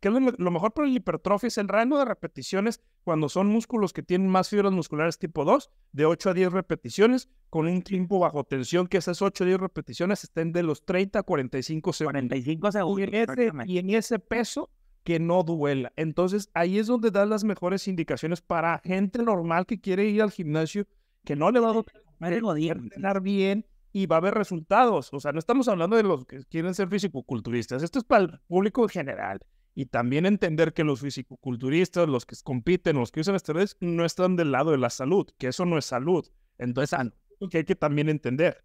que lo, mejor para el hipertrofia es el rango de repeticiones cuando son músculos que tienen más fibras musculares tipo 2, de 8 a 10 repeticiones, con un tiempo bajo tensión que esas 8 a 10 repeticiones estén de los 30 a 45 segundos. 45 segundos. Y en ese, peso que no duela. Entonces ahí es donde das las mejores indicaciones para gente normal que quiere ir al gimnasio, que no le va a doler, <laughs> entrenar bien y va a haber resultados. O sea, no estamos hablando de los que quieren ser fisicoculturistas, esto es para el público en general y también entender que los fisicoculturistas, los que compiten, los que usan esteroides, no están del lado de la salud, que eso no es salud. Entonces, hay que también entender.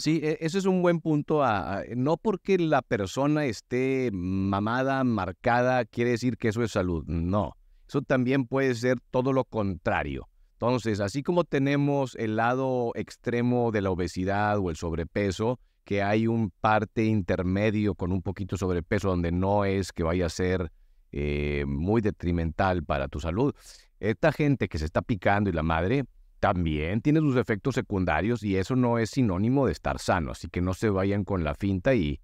Sí, e, ese es un buen punto. a, no porque la persona esté mamada, marcada, quiere decir que eso es salud. No, eso también puede ser todo lo contrario. Entonces, así como tenemos el lado extremo de la obesidad o el sobrepeso, que hay un parte intermedio con un poquito sobrepeso donde no es que vaya a ser eh, muy detrimental para tu salud. Esta gente que se está picando y la madre también tiene sus efectos secundarios y eso no es sinónimo de estar sano, así que no se vayan con la finta y...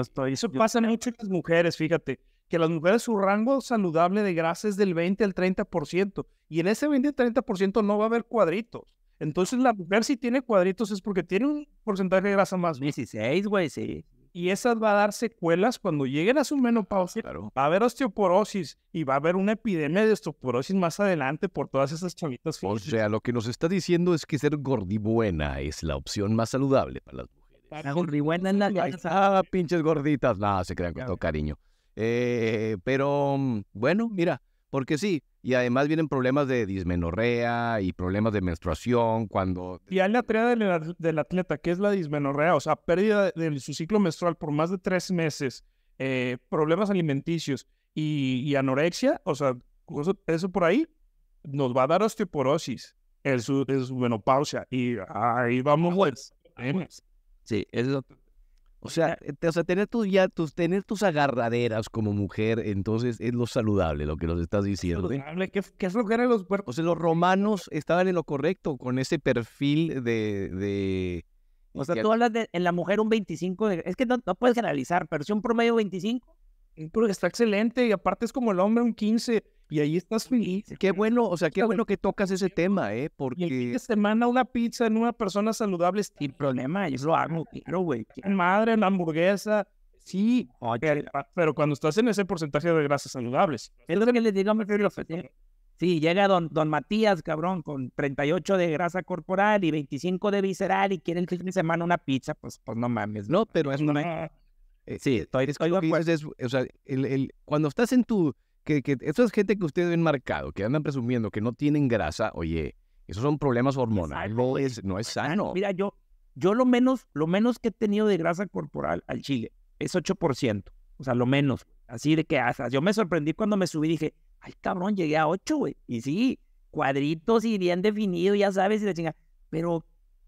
estoy, eso pasa mucho en las mujeres, fíjate, que las mujeres su rango saludable de grasa es del 20 al 30% y en ese 20 al 30% no va a haber cuadritos. Entonces la mujer si tiene cuadritos es porque tiene un porcentaje de grasa más. 16, güey, sí. Y esas va a dar secuelas cuando lleguen a su menopausia. Claro. Va a haber osteoporosis y va a haber una epidemia de osteoporosis más adelante por todas esas chavitas. O sea, lo que nos está diciendo es que ser gordibuena es la opción más saludable para las mujeres. La gordibuena en la... Ah, pinches gorditas. nada, se crean con todo cariño. Eh, pero mm, bueno, mira, porque sí. Y además vienen problemas de dismenorrea y problemas de menstruación cuando... Y hay la tarea del, atleta, que es la dismenorrea, o sea, pérdida de, su ciclo menstrual por más de tres meses, eh, problemas alimenticios y, anorexia, o sea, eso, por ahí nos va a dar osteoporosis, el su, menopausia, y ahí vamos. Pues, sí, eso es otro o sea, eh, o sea, tener tus ya tus, tener tus agarraderas como mujer, entonces es lo saludable, lo que nos estás diciendo. ¿eh? ¿Qué, es lo que eran los cuerpos? O sea, los romanos estaban en lo correcto con ese perfil de. de... O sea, tú hablas de en la mujer un 25, es que no, puedes generalizar, pero si un promedio 25. Pero está excelente, y aparte es como el hombre un 15 y ahí estás feliz. Qué bueno, o sea, qué bueno que tocas ese tema, ¿eh? Porque. Y el de semana una pizza en una persona saludable sin problema, yo lo hago, pero güey. Madre, la hamburguesa. Sí, Oye. Ah, pero cuando estás en ese porcentaje de grasas saludables. Es lo que le digo a mi pues, eh. Sí, llega don, don Matías, cabrón, con 38 de grasa corporal y 25 de visceral y quiere el fin de semana una pizza, pues, pues no mames. No, pero es una... Eh, sí, estoy... es, o sea, el, el, cuando estás en tu que, es gente que ustedes ven marcado, que andan presumiendo que no tienen grasa, oye, esos son problemas hormonales, no es, no es sano. Mira, yo, yo lo menos, lo menos que he tenido de grasa corporal al chile es 8%, o sea, lo menos, así de que hasta yo me sorprendí cuando me subí y dije, ay cabrón, llegué a 8, güey, y sí, cuadritos y bien definido, ya sabes, y la chinga, pero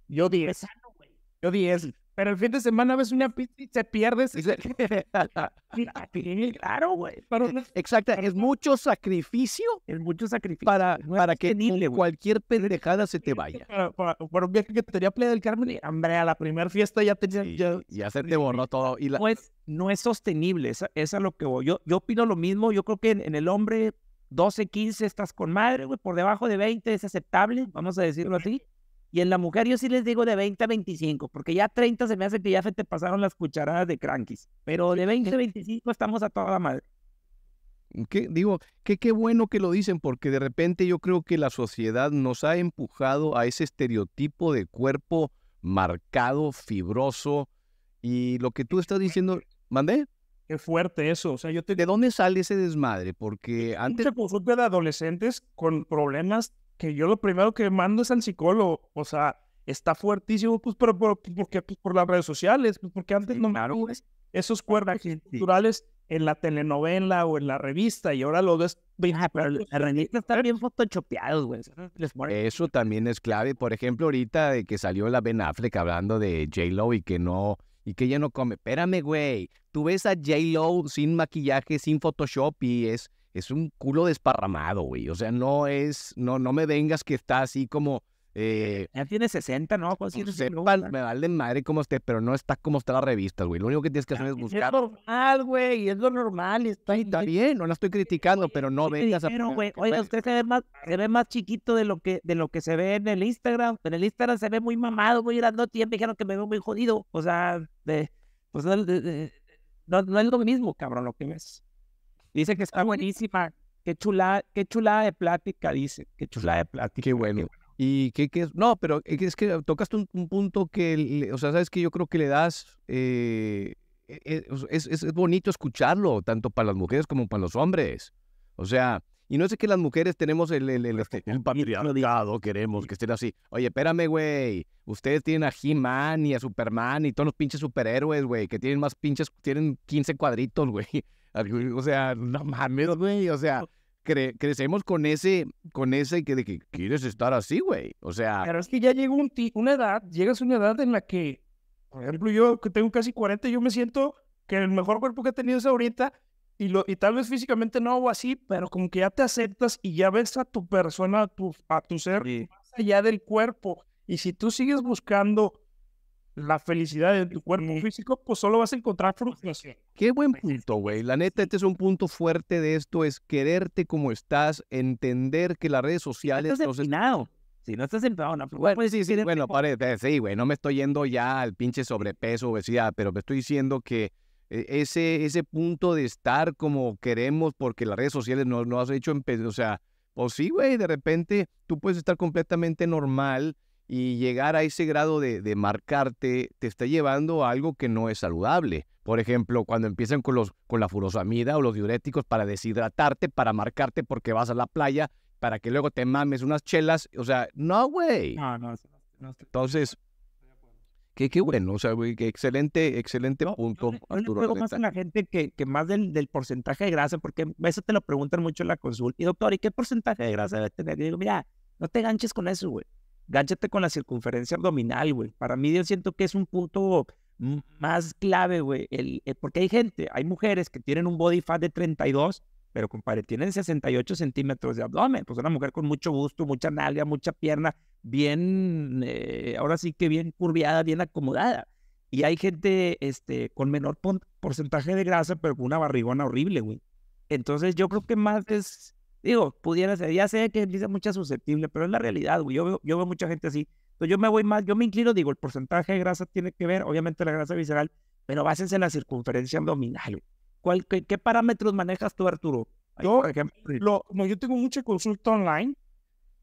yo 10, sano, güey. Yo 10. Pero el fin de semana ves una pizza y te pierdes. <laughs> claro, güey. Exacto, es mucho sacrificio. Es mucho sacrificio. Para, que cualquier pendejada se te vaya. Para, un viaje que te tenía plena del Carmen, y, hombre, a la primera fiesta ya tenía. ya, se te borró todo. Y Pues no es sostenible, esa, es lo que Yo, yo opino lo mismo. Yo creo que en, el hombre 12, 15 estás con madre, güey. Por debajo de 20 es aceptable, vamos a decirlo a ti. Y en la mujer yo sí les digo de 20 a 25, porque ya 30 se me hace que ya se te pasaron las cucharadas de crankies. Pero de 20 a 25 estamos a toda madre. Mm, ¿Qué? Digo, que qué bueno que lo dicen, porque de repente yo creo que la sociedad nos ha empujado a ese estereotipo de cuerpo marcado, fibroso, y lo que tú estás diciendo, ¿mandé? Qué fuerte eso. O sea, yo ¿De dónde sale ese desmadre? Porque antes... Mucha consulta de adolescentes con problemas que yo lo primero que mando es al psicólogo. O sea, está fuertísimo, pues, pero, pues, ¿por qué pues, por las redes sociales, pues, porque antes no me esos cuerpos culturales en la telenovela o en la revista y ahora lo ves. Ah, pero las están bien photoshopeados, güey. Eso también es clave. Por ejemplo, ahorita de que salió la Ben Affleck hablando de J-Lo y que no y que ella no come. Espérame, güey. Tú ves a J-Lo sin maquillaje, sin Photoshop y es, es un culo desparramado, güey. O sea, no es, no, no me vengas que está así como eh, ya tiene 60, ¿no? me valen madre como esté, pero no está como está la revista, güey. Lo único que tienes que ah, hacer es buscar. Es normal, güey, es lo normal. Está, está bien, no la estoy criticando, pero no vengas pero Güey, usted se ve, más, chiquito de lo, que, de lo que se ve en el Instagram. En el Instagram se ve muy mamado, muy grandote. Y me dijeron que me veo muy jodido. O sea, pues, no, es lo mismo, cabrón, lo que ves. Dice que está ah, buenísima. Qué chula qué chulada de plática, dice. Qué chulada de plática. Qué Qué bueno. Y que, qué, no, pero e, es que tocaste un, punto que, o sea, sabes que yo creo que le das, eh, e, e, es, bonito escucharlo, tanto para las mujeres como para los hombres. O sea, y no es que las mujeres tenemos el, el, el, este, el patriarcado, queremos que estén así. Oye, espérame, güey, ustedes tienen a He-Man y a Superman y todos los pinches superhéroes, güey, que tienen más pinches, tienen 15 cuadritos, güey. <laughs> O sea, no mames, güey, o sea crecemos con ese, con ese que de que quieres estar así, güey. O sea. Pero es que ya llegó un una edad, llegas a una edad en la que, por ejemplo, yo que tengo casi 40, yo me siento que el mejor cuerpo que he tenido es ahorita. Y, lo, y tal vez físicamente no hago así, pero como que ya te aceptas y ya ves a tu persona, a tu, a tu ser, más allá del cuerpo. Y si tú sigues buscando la felicidad de tu cuerpo físico, pues solo vas a encontrar frustración. Qué buen punto, güey. La neta, este es un punto fuerte de esto, es quererte como estás, entender que las redes sociales... no Estás no si no estás sentado en pues, bueno, sí, bueno, eh, sí, güey, no me estoy yendo ya al pinche sobrepeso, obesidad, ah, pero me estoy diciendo que eh, ese, ese punto de estar como queremos porque las redes sociales no lo has hecho, o sea, pues sí, güey, de repente tú puedes estar completamente normal y llegar a ese grado de, marcarte te está llevando a algo que no es saludable. Por ejemplo, cuando empiezan con, los, con la furosamida o los diuréticos para deshidratarte, para marcarte porque vas a la playa, para que luego te mames unas chelas. O sea, no, güey. No, no, Entonces, qué, qué bueno. O sea, güey, qué excelente, excelente punto. Yo, le, más a la gente que, más del, porcentaje de grasa, porque eso te lo preguntan mucho en la consulta. Y doctor, ¿y qué porcentaje de grasa debe tener? Y digo, mira, no te ganches con eso, güey. Gánchate con la circunferencia abdominal, güey. Para mí yo siento que es un punto más clave, güey. El, eh, porque hay gente, hay mujeres que tienen un body fat de 32, pero compadre, tienen 68 centímetros de abdomen. Pues una mujer con mucho gusto, mucha nalga, mucha pierna, bien, eh, ahora sí que bien curviada, bien acomodada. Y hay gente este, con menor porcentaje de grasa, pero con una barrigona horrible, güey. Entonces yo creo que más pues es Digo, pudiera ser, ya sé que es mucha susceptible, pero es la realidad, güey. Yo veo, yo veo mucha gente así. Entonces yo me voy más, yo me inclino, digo, el porcentaje de grasa tiene que ver, obviamente la grasa visceral, pero básense en la circunferencia abdominal. qué, parámetros manejas tú, Arturo? yo, ejemplo, lo, no, yo tengo mucha consulta online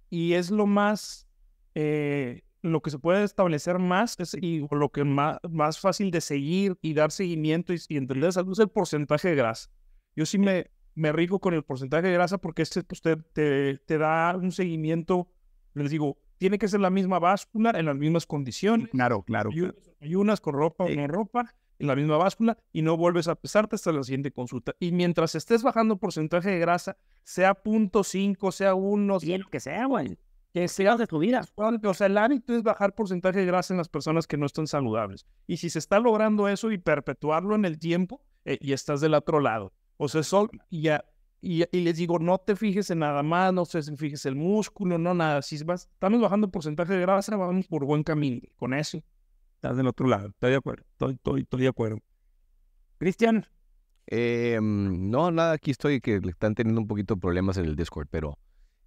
y es lo más, eh, lo que se puede establecer más y lo que más, más fácil de seguir y dar seguimiento y, y entender es el porcentaje de grasa. Yo sí me, me rico con el porcentaje de grasa porque este pues, te, da un seguimiento, les digo, tiene que ser la misma báscula en las mismas condiciones. Claro, claro. Ayunas, unas con ropa o ropa, en la misma báscula y no vuelves a pesarte hasta la siguiente consulta. Y mientras estés bajando porcentaje de grasa, sea punto cinco sea uno bien que sea, güey. Que sea de tu vida. O sea, el hábito es bajar porcentaje de grasa en las personas que no están saludables. Y si se está logrando eso y perpetuarlo en el tiempo, eh, y estás del otro lado. O sea, sol ya, y, les digo, no te fijes en nada más, no te fijes en el músculo, no nada. Si vas, estamos bajando porcentaje de grasa, vamos por buen camino. Con eso, estás del otro lado. Estoy de acuerdo, estoy, estoy, de acuerdo. Cristian. Em, no, nada, aquí estoy, que le están teniendo un poquito de problemas en el Discord, pero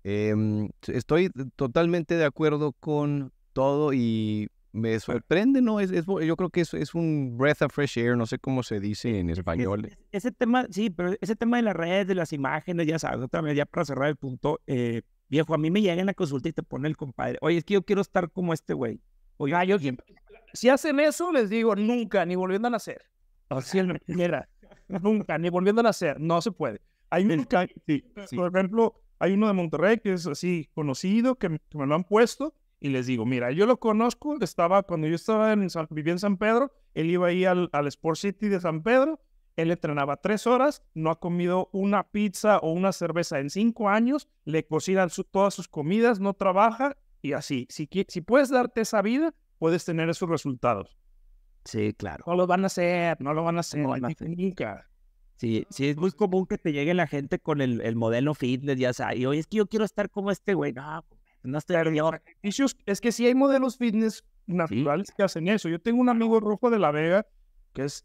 em, estoy totalmente de acuerdo con todo y me sorprende, ¿no? Es, es yo creo que es, es, un breath of fresh air, no sé cómo se dice en español. ese tema, sí, pero ese tema de las redes, de las imágenes, ya sabes, otra ya para cerrar el punto, eh, viejo, a mí me llegan a la consulta y te pone el compadre, oye, es que yo quiero estar como este güey. Oye, yo, ah, si hacen eso, les digo, nunca, ni volviendo a nacer. Así es, <laughs> mira, nunca, ni volviendo a nacer, no se puede. Hay por ejemplo, hay uno de Monterrey que es así conocido, que me lo han puesto, y les digo, mira, yo lo conozco, estaba cuando yo estaba en San, en San Pedro, él iba ahí al, al Sport City de San Pedro, él entrenaba tres horas, no ha comido una pizza o una cerveza en cinco años, le cocinan su, todas sus comidas, no trabaja y así. Si, si puedes darte esa vida, puedes tener esos resultados. Sí, claro. No lo van a hacer, no lo van a hacer. No van a hacer. Sí, sí, es muy común que te llegue la gente con el, el modelo fitness, ya sabes, y oye, es que yo quiero estar como este güey, no, no Es que sí hay modelos fitness naturales que hacen eso. Yo tengo un amigo rojo de La Vega, que es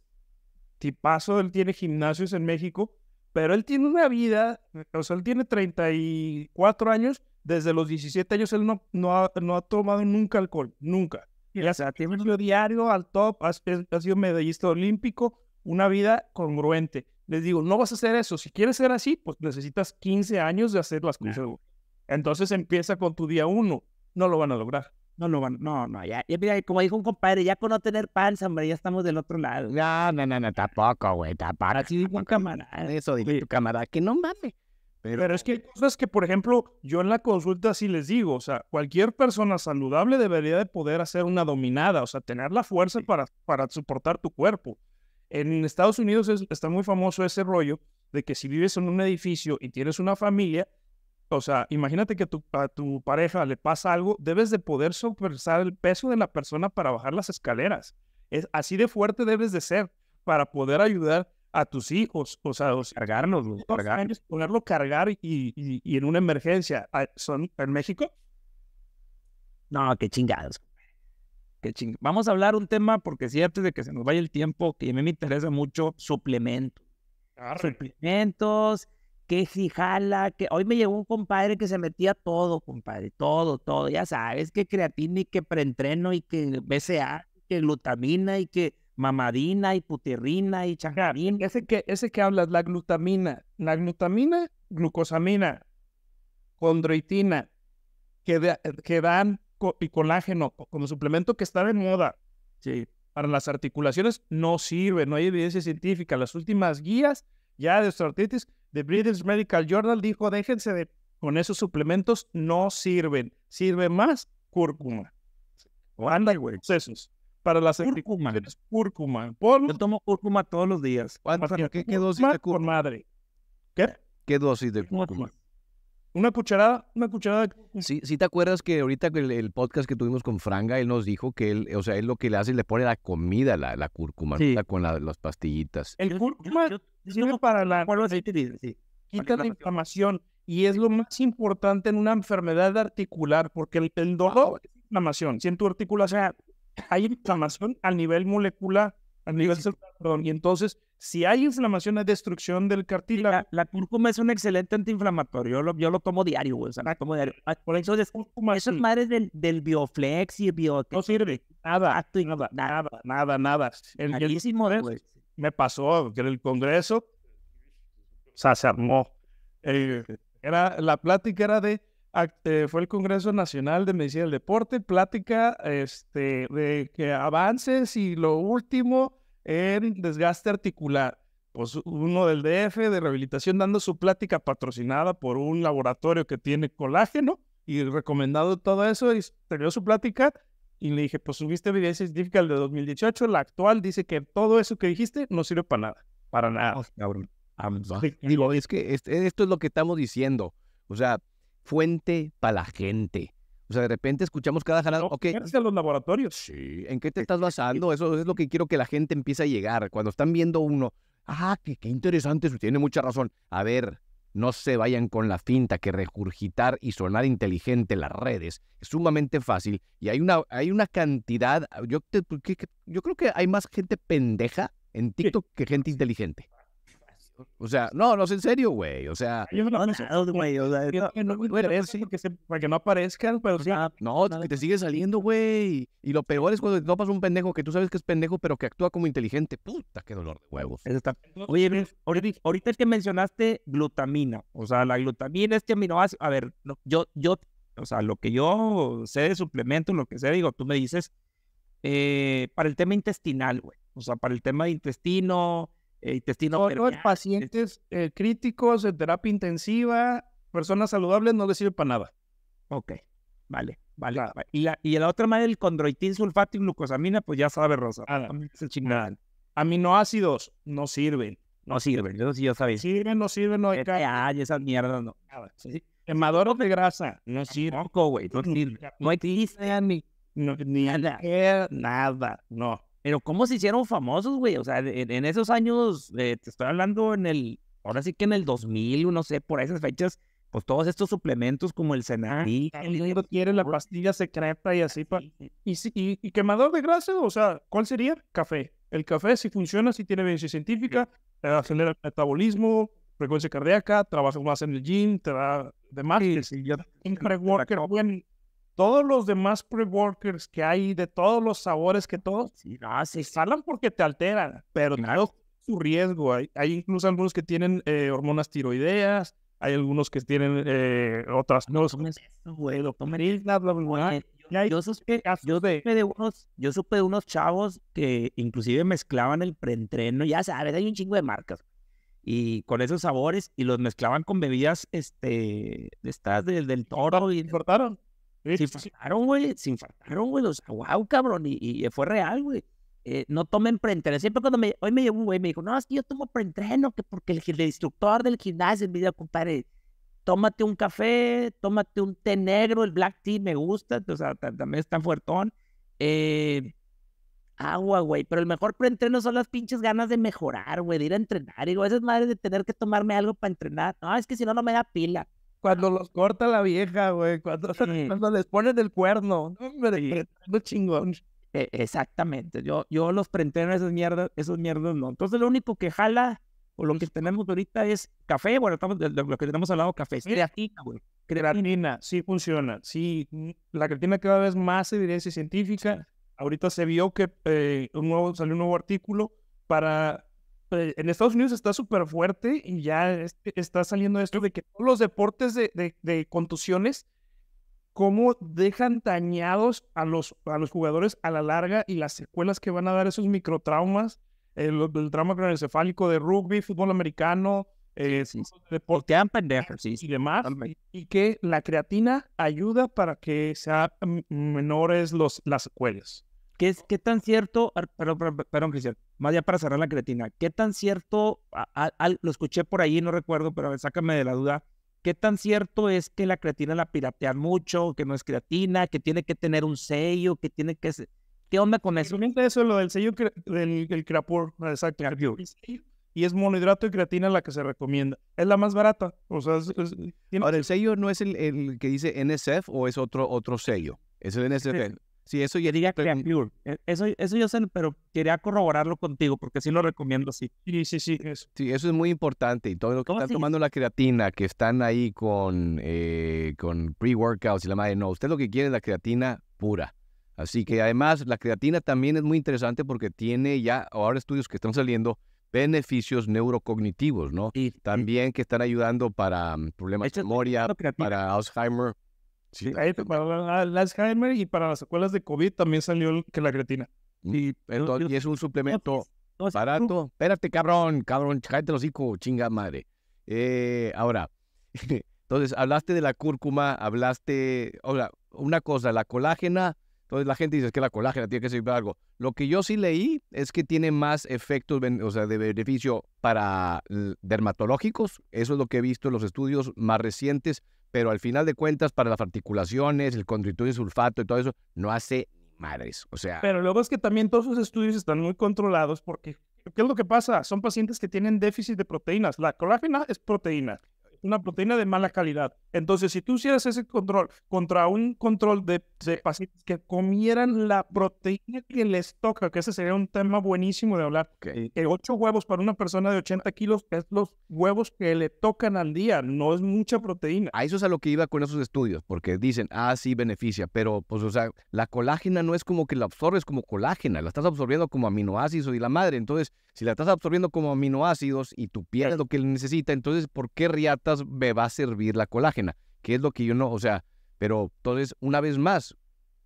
tipazo, él tiene gimnasios en México, pero él tiene una vida, o sea, él tiene 34 años, desde los 17 años él no, no, ha, tomado nunca alcohol, nunca. Y, o sea, tiene un diario al top, ha, sido medallista olímpico, una vida congruente. Les digo, no vas a hacer eso. Si quieres ser así, pues necesitas 15 años de hacer las cosas. Entonces empieza con tu día uno. No lo van a lograr. No lo van, no, no, ya, mira, como dijo un compadre, ya con no tener panza, hombre, ya estamos del otro lado. No, no, no, no tampoco, güey, tampoco. Así dijo un camarada. Eso dijo tu camarada, que no mames. Pero... es que hay cosas que, por ejemplo, yo en la consulta sí les digo, o sea, cualquier persona saludable debería de poder hacer una dominada, o sea, tener la fuerza para, para soportar tu cuerpo. En Estados Unidos está muy famoso ese rollo de que si vives en un edificio y tienes una familia, o sea, imagínate que a tu pareja le pasa algo, debes de poder soportar el peso de la persona para bajar las escaleras. Es así de fuerte debes de ser para poder ayudar a tus hijos, o sea, cargarnos cargarlos, cargar. cargar y, en una emergencia. Ah, ¿Son en México? No, qué chingados. Qué Vamos a hablar un tema, porque cierto antes de que se nos vaya el tiempo, que a mí me interesa mucho, suplementos. Suplementos que si que hoy me llegó un compadre que se metía todo, compadre, todo, todo, ya sabes, que creatina y que preentreno y que BCA, que glutamina y que mamadina y putirrina y chajarín. Ese que, ese que hablas, la glutamina, la glutamina, glucosamina, condroitina, que, que dan y colágeno como suplemento que está de moda. Sí. Para las articulaciones no sirve, no hay evidencia científica. Las últimas guías ya de osteoartritis The British Medical Journal dijo, déjense de, con esos suplementos, no sirven. Sirve más cúrcuma. Anda, güey. Para las cúrcuma. Cúrcuma. Yo tomo cúrcuma todos los días. ¿Qué, qué dosis de cúrcuma? madre. ¿Qué? ¿Qué dosis de cúrcuma? Una cucharada, una cucharada. Sí, sí te acuerdas que ahorita el, el podcast que tuvimos con Franga, él nos dijo que él, o sea, él lo que le hace es le pone la comida, la, la cúrcuma, con las pastillitas. El cúrcuma sirve para la, sí. quita la inflamación y es lo más importante en una enfermedad articular porque el, el es inflamación. Si en tu articulación hay inflamación a nivel molecular, a nivel celular, perdón, y entonces si hay inflamación, es destrucción del cartílago. La, cúrcuma es un excelente antiinflamatorio. Yo lo, yo lo tomo diario, güey. O Por eso es, cúrcuma, esas madres del, Bioflex y el No sirve. Nada, ah, pues, nada, nada, pues, nada, nada. El, Me pasó que en el Congreso se armó. Eh, era, la plática era de eh, fue el Congreso Nacional de Medicina del Deporte, plática este, de que avances y lo último en desgaste articular. Pues uno del DF de rehabilitación dando su plática patrocinada por un laboratorio que tiene colágeno y recomendado todo eso y terminó su plática y le dije, pues subiste evidencia científica de 2018, la actual dice que todo eso que dijiste no sirve para nada, para nada. Ah, pues, Digo, es que esto es lo que estamos diciendo, o sea, fuente para la gente. O sea, de repente escuchamos cada jalada. No, a los laboratorios. Sí, ¿en qué te estás basando? Eso es lo que quiero que la gente empiece a llegar. Cuando están viendo uno, ah, qué, interesante, eso tiene mucha razón. A ver, no se vayan con la finta que regurgitar y sonar inteligente las redes es sumamente fácil. Y hay una, hay una cantidad, yo, pues, yo creo que hay más gente pendeja en TikTok que gente inteligente. O sea, no, no es en serio, güey. O sea, yo no güey. O sea, no, para que no aparezcan, pero sea... No, que te sigue saliendo, güey. Y lo peor es cuando te topas un pendejo que tú sabes que es pendejo, pero que actúa como inteligente. Puta, qué dolor de huevos. Oye, ahorita es que mencionaste glutamina. O sea, la glutamina, que aminoácido. A ver, yo, yo, o sea, lo que yo sé de suplementos, lo que sé, digo, tú me dices, eh, para el tema intestinal, güey. O sea, para el tema de intestino eh, intestino. Este pacientes eh, críticos, de terapia intensiva, personas saludables, no les sirve para nada. Ok, vale, vale. Y, la, y otra madre, el condroitín sulfato y glucosamina, pues ya sabe, Rosa. Aminoácidos no sirven. No sirven, eso sí ya sabéis. Sirven, no sirven, no hay Ay, esas mierdas no. de grasa, no sirve. Poco, güey, no sirve. <laughs> No hay ni, ni nada. nada, no. Pero ¿cómo se hicieron famosos, güey? O sea, en, esos años, eh, te estoy hablando en el, ahora sí que en el 2000, no sé, por esas fechas, pues todos estos suplementos como el ah, cenar, Sí, el libro quiere la pastilla secreta y así. Pa... Y, y, quemador de grasa, o sea, ¿cuál sería? Café. El café, si funciona, si tiene evidencia científica, acelera el metabolismo, frecuencia cardíaca, trabaja más en el gym, te da demás. Sí. sí, ya worker todos los demás pre-workers que hay, de todos los sabores que todos, sí, no, se salen porque te alteran, pero claro. su riesgo. Hay, incluso algunos que tienen eh, hormonas tiroideas, hay algunos que tienen eh, otras ah, no, doctor Yo, supe, yo, supe de unos, yo supe de unos chavos que inclusive mezclaban el preentreno, ya sabes, hay un chingo de marcas y con esos sabores y los mezclaban con bebidas este estas del, del toro y cortaron se infartaron, güey. Se infartaron, güey. O sea, wow, cabrón. Y, fue real, güey. Eh, no tomen preentreno. Siempre cuando me, hoy me llegó un güey y me dijo, no, es que yo tomo preentreno, que porque el, instructor del gimnasio me dijo, compadre, tómate un café, tómate un té negro, el black tea me gusta, o sea, también está fuertón. Eh, agua, güey, pero el mejor preentreno son las pinches ganas de mejorar, güey, de ir a entrenar. Y digo, esas madres de tener que tomarme algo para entrenar. No, es que si no, no me da pila. Cuando los corta la vieja, güey. Cuando, mm. cuando les ponen el cuerno. Hombre, sí. no chingón. E, exactamente. Yo, yo los en esas mierdas, esas mierdas no. Entonces lo único que jala o lo que tenemos ahorita es café. Bueno, estamos, lo que tenemos hablado, café. creatina, güey. Creatina, sí funciona. Sí, mm, la creatina cada vez más evidencia científica. Ahorita se vio que eh, un nuevo, salió un nuevo artículo para eh, en Estados Unidos está súper fuerte y ya está saliendo esto de que todos los deportes de, contusiones, cómo dejan dañados a los, a los jugadores a la larga y las secuelas que van a dar esos microtraumas, el, eh, el trauma craneocefálico de rugby, fútbol americano, eh, y demás, y, que la creatina ayuda para que sean menores los, las secuelas. ¿Qué, es, ¿Qué tan cierto, perdón, perdón, Cristian, más ya para cerrar la creatina, qué tan cierto, lo escuché por ahí, no recuerdo, pero a ver, sácame de la duda, qué tan cierto es que la creatina la piratean mucho, que no es creatina, que tiene que tener un sello, que tiene que... ser, ¿Qué onda con eso? Eso lo del sello del, del exacto. y es monohidrato de creatina la que se recomienda. Es la más barata. O sea, Ahora, ¿el sello no es el, que dice NSF o es otro, otro sello? Es el NSF. Sí, eso ya diría Clean Pure. Eso, eso yo sé, pero quería corroborarlo contigo porque sí lo recomiendo sí Sí, sí, sí. Eso. Sí, eso es muy importante. Y todo lo que están tomando la creatina, que están ahí con, eh, con pre-workouts y la madre, no, usted lo que quiere es la creatina pura. Así que además la creatina también es muy interesante porque tiene ya ahora estudios que están saliendo beneficios neurocognitivos, ¿no? Y también que están ayudando para mm, problemas de memoria, para Alzheimer. Sí, para el Alzheimer y para las secuelas de COVID también salió que la creatina. Mm. Eh, y, es un suplemento pues, barato. Espérate, cabrón, cabrón, cállate los chinga madre. Eh, ahora, <laughs> entonces hablaste de la cúrcuma, hablaste, ahora, una cosa, la colágena. Entonces la gente dice que la colágena tiene que servir para algo. Lo que yo sí leí es que tiene más efectos, o sea, de beneficio para dermatológicos. Eso es lo que he visto en los estudios más recientes, pero al final de cuentas, para las articulaciones, el condrito de sulfato y todo eso, no hace madres. O sea. Pero luego es que también todos sus estudios están muy controlados porque, ¿qué es lo que pasa? Son pacientes que tienen déficit de proteínas. La colágena es proteína, una proteína de mala calidad. Entonces, si tú hicieras ese control contra un control de, pacientes que comieran la proteína que les toca, que ese sería un tema buenísimo de hablar, eh, que ocho huevos para una persona de 80 kilos es los huevos que le tocan al día, no es mucha proteína. A eso es a lo que iba con esos estudios, porque dicen, ah, sí, beneficia, pero pues, o sea, la colágena no es como que la absorbes como colágena, la estás absorbiendo como aminoácidos y la madre. Entonces, si la estás absorbiendo como aminoácidos y tu piel es lo que necesita, entonces, ¿por qué riatas me va a servir la colágena? ¿Qué es lo que yo no? O sea, pero entonces, una vez más,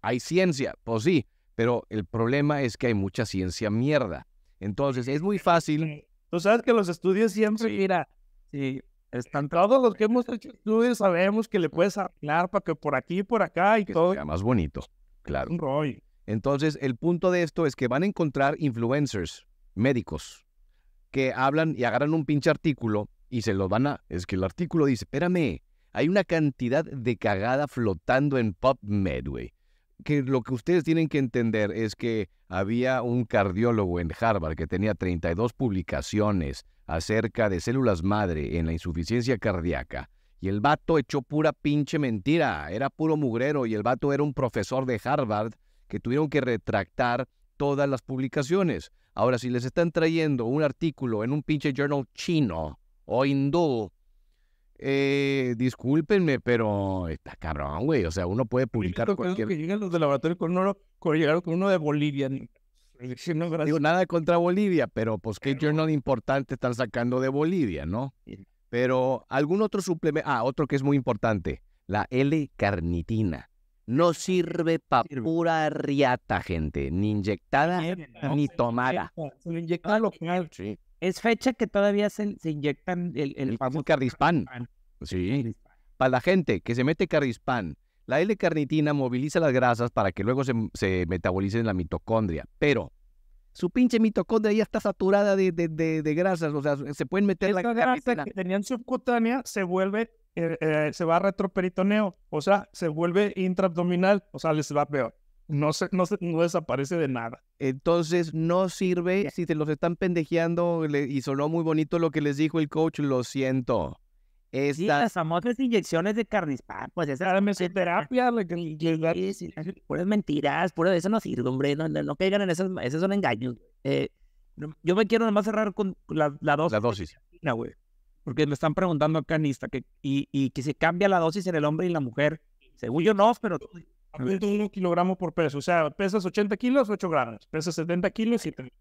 hay ciencia, pues sí, pero el problema es que hay mucha ciencia mierda. Entonces, es muy fácil. Tú sabes que los estudios siempre, mira, sí, están todos los que hemos hecho estudios sabemos que le puedes hablar para que por aquí, y por acá y que todo. Sea más bonito, claro. Entonces, el punto de esto es que van a encontrar influencers, médicos, que hablan y agarran un pinche artículo y se lo van a. Es que el artículo dice: espérame, hay una cantidad de cagada flotando en PubMed, Medway. Que lo que ustedes tienen que entender es que había un cardiólogo en Harvard que tenía 32 publicaciones acerca de células madre en la insuficiencia cardíaca. Y el vato echó pura pinche mentira, era puro mugrero y el vato era un profesor de Harvard que tuvieron que retractar todas las publicaciones. Ahora, si les están trayendo un artículo en un pinche journal chino o hindú eh, discúlpenme, pero está cabrón, güey. O sea, uno puede publicar cualquier... que llegan los de laboratorio con uno, con, llegaron con uno de Bolivia. Digo, nada contra Bolivia, pero pues qué journal importante están sacando de Bolivia, ¿no? Pero algún otro suplemento... Ah, otro que es muy importante. La L-carnitina. No sirve para pura riata, gente. Ni inyectada, ni tomada. Se lo que Sí es fecha que todavía se, inyectan el, el, el Sí. Para la gente que se mete Cardispan, la L-carnitina moviliza las grasas para que luego se, se metabolicen en la mitocondria. Pero su pinche mitocondria ya está saturada de, de, grasas, o sea, se pueden meter Esta la que tenían subcutánea se vuelve, eh, eh, se va retroperitoneo, o sea, se vuelve intraabdominal, o sea, les va peor. No, se, no, se, desaparece de nada. Entonces no sirve. Si se los están pendejeando y sonó muy bonito lo que les dijo el coach, lo siento. Sí, las famosas inyecciones de carnispar, pues esa es mesoterapia, la que... puras mentiras, puro eso no sirve, hombre, no, no, caigan en esas, esos son engaños. Eh, yo me quiero nomás cerrar con la, la dosis. La dosis. porque me están preguntando acá, Nista, que, y, y que se cambia la dosis en el hombre y la mujer. Según yo no, pero un kilogramo por peso. O sea, pesas 80 kilos, 8 gramos. Pesas 70 kilos, 7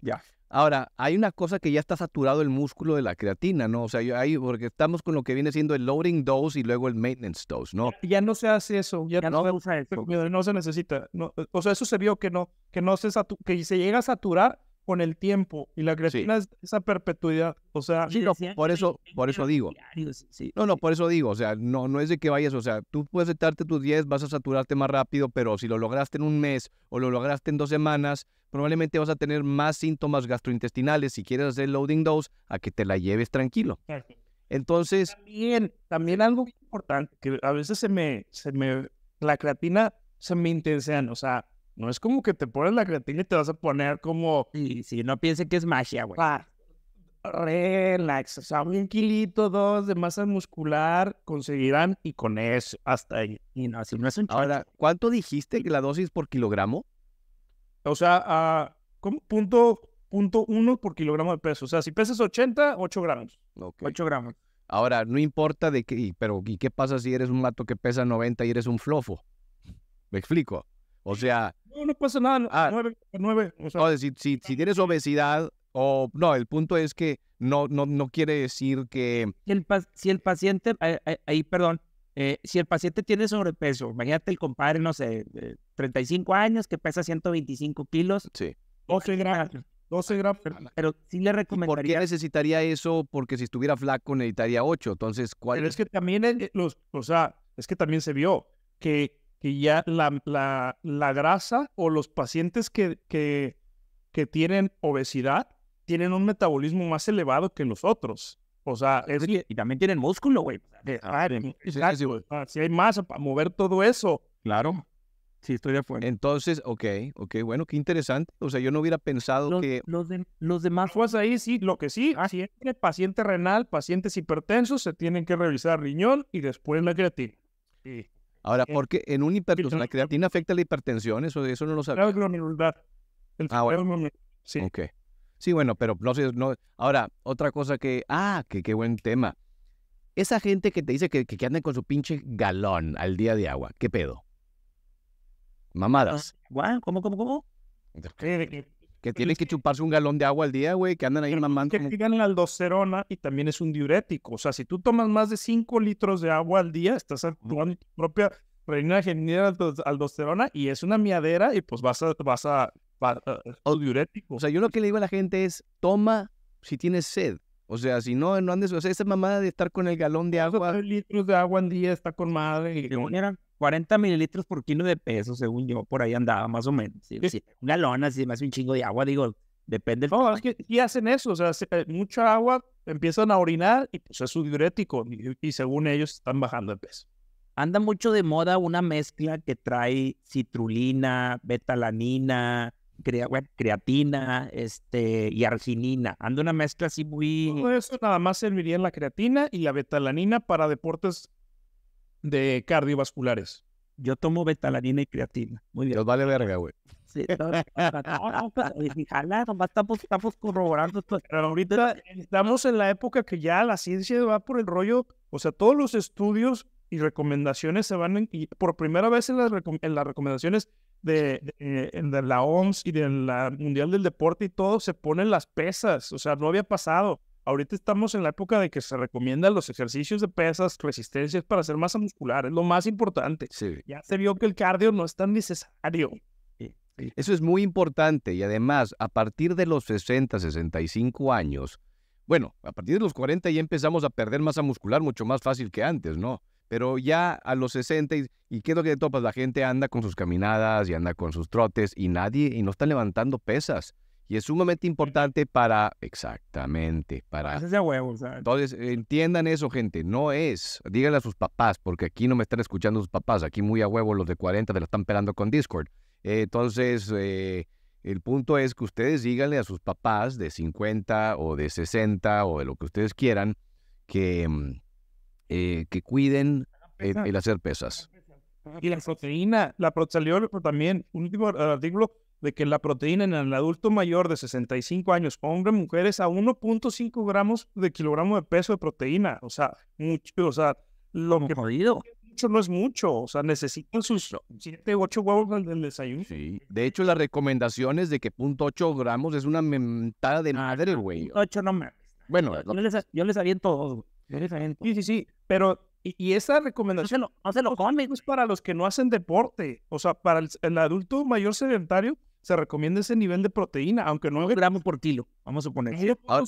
Ya. Ahora, hay una cosa que ya está saturado el músculo de la creatina, ¿no? O sea, ahí, porque estamos con lo que viene siendo el loading dose y luego el maintenance dose, ¿no? Ya, no se hace eso, ya, no no, usa se, no, se necesita. o sea, eso se vio que no, que no se satura, que se llega a saturar con el tiempo y la creatina es esa perpetuidad. O sea, por eso, por eso digo. no, no, por eso digo. O sea, no, no es de que vayas, o sea, tú puedes aceptarte tus 10, vas a saturarte más rápido, pero si lo lograste en un mes o lo lograste en dos semanas, probablemente vas a tener más síntomas gastrointestinales si quieres hacer loading dose a que te la lleves tranquilo. Entonces. También, también algo importante, que a veces se me, se me, la creatina se me intensean, o sea, no es como que te pones la creatina y te vas a poner como. Y si no piense que es magia, güey. Ah, relax, o sea, un kilito, dos de masa muscular conseguirán y con eso, hasta ahí. Y no, no es un Ahora, ¿cuánto dijiste que la dosis por kilogramo? O sea, a ah, punto, uno por kilogramo de peso. O sea, si pesas 80, 8 gramos. 8 gramos. Ahora, no importa de qué, pero ¿y qué pasa si eres un mato que pesa 90 y eres un flofo? ¿Me explico? O sea, no, pasa nada. Ah. O sea, si, si, si, tienes obesidad o... No, el punto es que no, no, no quiere decir que... Si el, paciente... Ahí, perdón. Eh, si el paciente tiene sobrepeso, imagínate el compadre, no sé, 35 años, que pesa 125 kilos. Sí. 12 gramos. 12 gramos. Pero, sí le recomendaría... ¿Por qué necesitaría eso? Porque si estuviera flaco necesitaría 8. Entonces, ¿cuál? Pero es que también, eh, los, o sea, es que también se vio que que ya la, la, la grasa o los pacientes que, que, que, tienen obesidad tienen un metabolismo más elevado que los otros. O sea, es y, también tienen músculo, güey. si ah, ah, hay masa para mover todo eso. Claro. Sí, estoy de acuerdo. Entonces, ok, ok, bueno, qué interesante. O sea, yo no hubiera pensado que... Los, demás... Pues ahí sí, lo que sí, ah. siempre paciente renal, pacientes hipertensos, se tienen que revisar riñón y después la creatina. Sí. Ahora, eh, porque en un hipertensión, ¿tiene afecta la hipertensión, eso, eso no lo sabía. Ah, bueno. Sí. Okay. Sí, bueno, pero no sé, no. Ahora, otra cosa que, ah, que qué buen tema. Esa gente que te dice que, que, andan con su pinche galón al día de agua, ¿qué pedo? Ah, Mamadas. ¿Cómo, cómo, cómo? <laughs> Eh, eh, que tienen que chuparse un galón de agua al día, güey, que andan ahí mamando. Que digan aldosterona y también es un diurético. O sea, si tú tomas más de 5 litros de agua al día, estás actuando tu propia reina genera aldosterona y es una miadera y pues vas a, vas a, diurético. O sea, yo lo que le digo a la gente es, toma si tienes sed. O sea, si no, no andes, o sea, esa mamada de estar con el galón de agua. litros de agua al día está con madre. Y, 40 mililitros por kilo de peso, según yo, por ahí andaba más o menos. Sí, sí. si galón así, más un chingo de agua, digo, depende y hacen eso, o sea, mucha agua, empiezan a orinar y pues es su diurético y, según ellos están bajando de peso. Anda mucho de moda una mezcla que trae citrulina, betalanina, creatina este, y arginina. Anda una mezcla así muy... Todo eso nada más serviría en la creatina y la betalanina para deportes de cardiovasculares? Yo tomo betalarina y creatina. Muy bien. Los vale verga, güey. Sí, no, no, estamos, estamos corroborando. Pero ahorita estamos en la época que ya la ciencia va por el rollo, o sea, todos los estudios y recomendaciones se van, por primera vez en las, en recomendaciones de, de, eh, la OMS y de la Mundial del Deporte y todo, se ponen las pesas, o sea, no había pasado. Ahorita estamos en la época de que se recomiendan los ejercicios de pesas, resistencias para hacer masa muscular, es lo más importante. Ya se vio que el cardio no es tan necesario. Eso es muy importante y además a partir de los 60, 65 años, bueno, a partir de los 40 ya empezamos a perder masa muscular mucho más fácil que antes, ¿no? Pero ya a los 60 y, y qué es lo que te topas, la gente anda con sus caminadas y anda con sus trotes y nadie y no está levantando pesas. Y es sumamente importante para, exactamente, para... huevos, Entonces, entiendan eso, gente, no es, díganle a sus papás, porque aquí no me están escuchando sus papás, aquí muy a huevo los de 40 te lo están pelando con Discord. entonces, eh, el punto es que ustedes díganle a sus papás de 50 o de 60 o de lo que ustedes quieran, que, mm, eh, que cuiden el, las hacer pesas. Y la proteína, la proteína también, un último artículo de que la proteína en el adulto mayor de 65 años, hombre, mujeres, a 1.5 gramos de kilogramo de peso de proteína. O sea, mucho, o sea, lo que jodido. <laughs> mucho no es mucho. O sea, necesitan sus 7 u 8 huevos en el desayuno. Sí. De hecho, las recomendaciones de que 0.8 gramos es una mentada de ah, madre, güey. 8 no me... Bueno, yo, les, yo les aviento Sí, sí, sí. Pero y, esa recomendación no se lo, <laughs> es para los que no hacen deporte. O sea, para el adulto mayor sedentario, se recomienda ese nivel de proteína, aunque no gramos por kilo, vamos a poner. A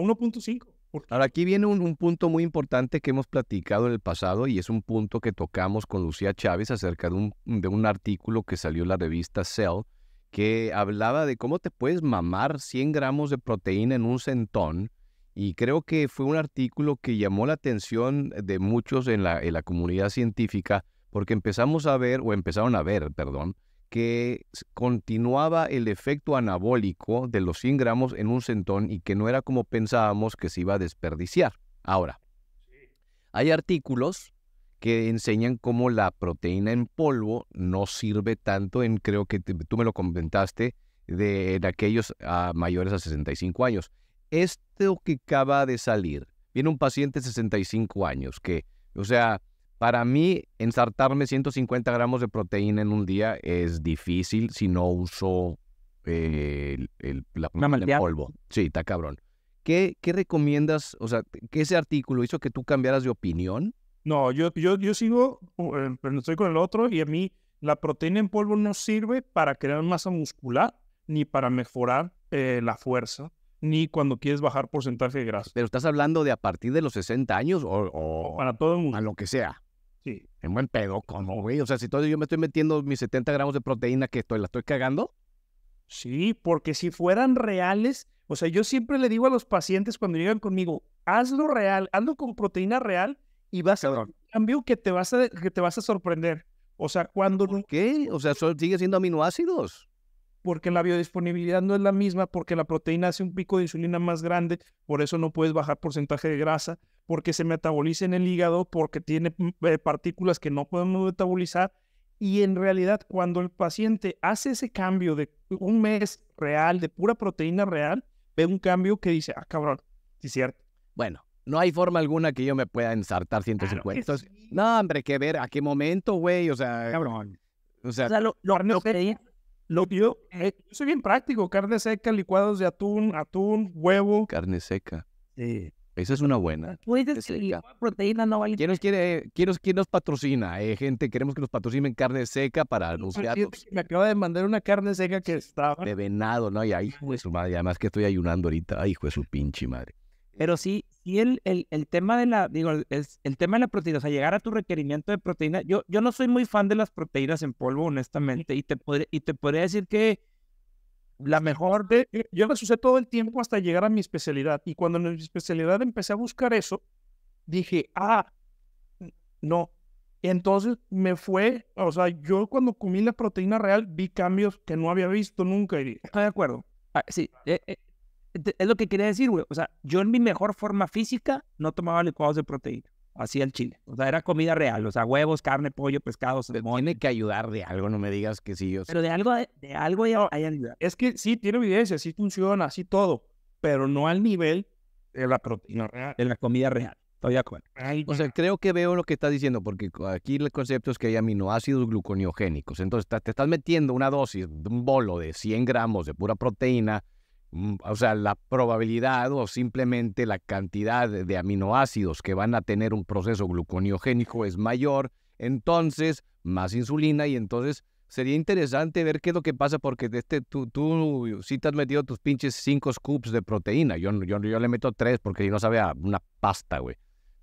1.5. Ahora aquí viene un, punto muy importante que hemos platicado en el pasado y es un punto que tocamos con Lucía Chávez acerca de un, artículo que salió en la revista Cell que hablaba de cómo te puedes mamar 100 gramos de proteína en un centón y creo que fue un artículo que llamó la atención de muchos en la, en la comunidad científica porque empezamos a ver, o empezaron a ver, perdón, que continuaba el efecto anabólico de los 100 gramos en un centón y que no era como pensábamos que se iba a desperdiciar. Ahora, hay artículos que enseñan cómo la proteína en polvo no sirve tanto en, creo que tú me lo comentaste, de, aquellos a, ah, mayores a 65 años. Esto que acaba de salir, viene un paciente de 65 años que, o sea, para mí, ensartarme 150 gramos de proteína en un día es difícil si no uso eh, el, la proteína en polvo. Sí, está cabrón. ¿Qué, ¿Qué recomiendas? O sea, ¿qué ese artículo hizo que tú cambiaras de opinión? No, yo, yo, yo sigo, uh, pero estoy con el otro y a mí la proteína en polvo no sirve para crear masa muscular ni para mejorar eh, la fuerza ni cuando quieres bajar porcentaje de grasa. Pero estás hablando de a partir de los 60 años o, para todo mundo. A lo que sea. Sí. En buen pedo, como, güey. O sea, si todo yo me estoy metiendo mis 70 gramos de proteína que estoy, la estoy cagando. Sí, porque si fueran reales, o sea, yo siempre le digo a los pacientes cuando llegan conmigo, hazlo real, hazlo con proteína real y vas a un cambio que te vas a, que te vas a sorprender. O sea, cuando... qué? O sea, sigue siendo aminoácidos porque la biodisponibilidad no es la misma, porque la proteína hace un pico de insulina más grande, por eso no puedes bajar porcentaje de grasa, porque se metaboliza en el hígado, porque tiene mm, eh, partículas que no podemos metabolizar. Y en realidad, cuando el paciente hace ese cambio de un mes real, de pura proteína real, ve un cambio que dice, ah, cabrón, sí es cierto. Bueno, no hay forma alguna que yo me pueda ensartar 150. Entonces, No, hombre, que ver a qué momento, güey, o sea... Cabrón. O sea, lo, que, yo, eh, yo soy bien práctico, carne seca, licuados de atún, atún, huevo. Carne seca. Sí. Esa es una buena. Puedes proteína no vale. ¿Quién nos, quiere, nos, patrocina? Eh, gente, queremos que nos patrocinen carne seca para anunciar Me acaba de mandar una carne seca que estaba. De venado, ¿no? Y ahí, hijo de su madre. Además que estoy ayunando ahorita. Ay, hijo de su pinche madre. Pero sí, y el, el, tema de la, digo, el, tema de la proteína, o sea, llegar a tu requerimiento de proteína. Yo, yo no soy muy fan de las proteínas en polvo, honestamente. Y te, podría y te podría decir que la mejor de... Eh, yo la usé todo el tiempo hasta llegar a mi especialidad. Y cuando en mi especialidad empecé a buscar eso, dije, ah, no. Entonces me fue, o sea, yo cuando comí la proteína real vi cambios que no había visto nunca. Y ah, de acuerdo. Ah, sí, eh, eh, es lo que quería decir, güey. O sea, yo en mi mejor forma física no tomaba licuados de proteína así el chile. O sea, era comida real, o sea, huevos, carne, pollo, pescados. tiene que ayudar de algo, no me digas que sí. O Pero de algo, de, algo hay Es que sí, tiene evidencia, sí funciona, sí todo, pero no al nivel de la proteína real. De la comida real. Estoy de acuerdo. O sea, creo que veo lo que estás diciendo, porque aquí el concepto es que hay aminoácidos gluconeogénicos. Entonces, te estás metiendo una dosis, un bolo de 100 gramos de pura proteína Mm, o sea, la probabilidad o simplemente la cantidad de aminoácidos que van a tener un proceso gluconeogénico es mayor, entonces más insulina y entonces sería interesante ver qué es lo que pasa porque este, tú, tú sí te has metido tus pinches cinco scoops de proteína, yo, yo, yo le meto tres porque yo no sabía una pasta, güey,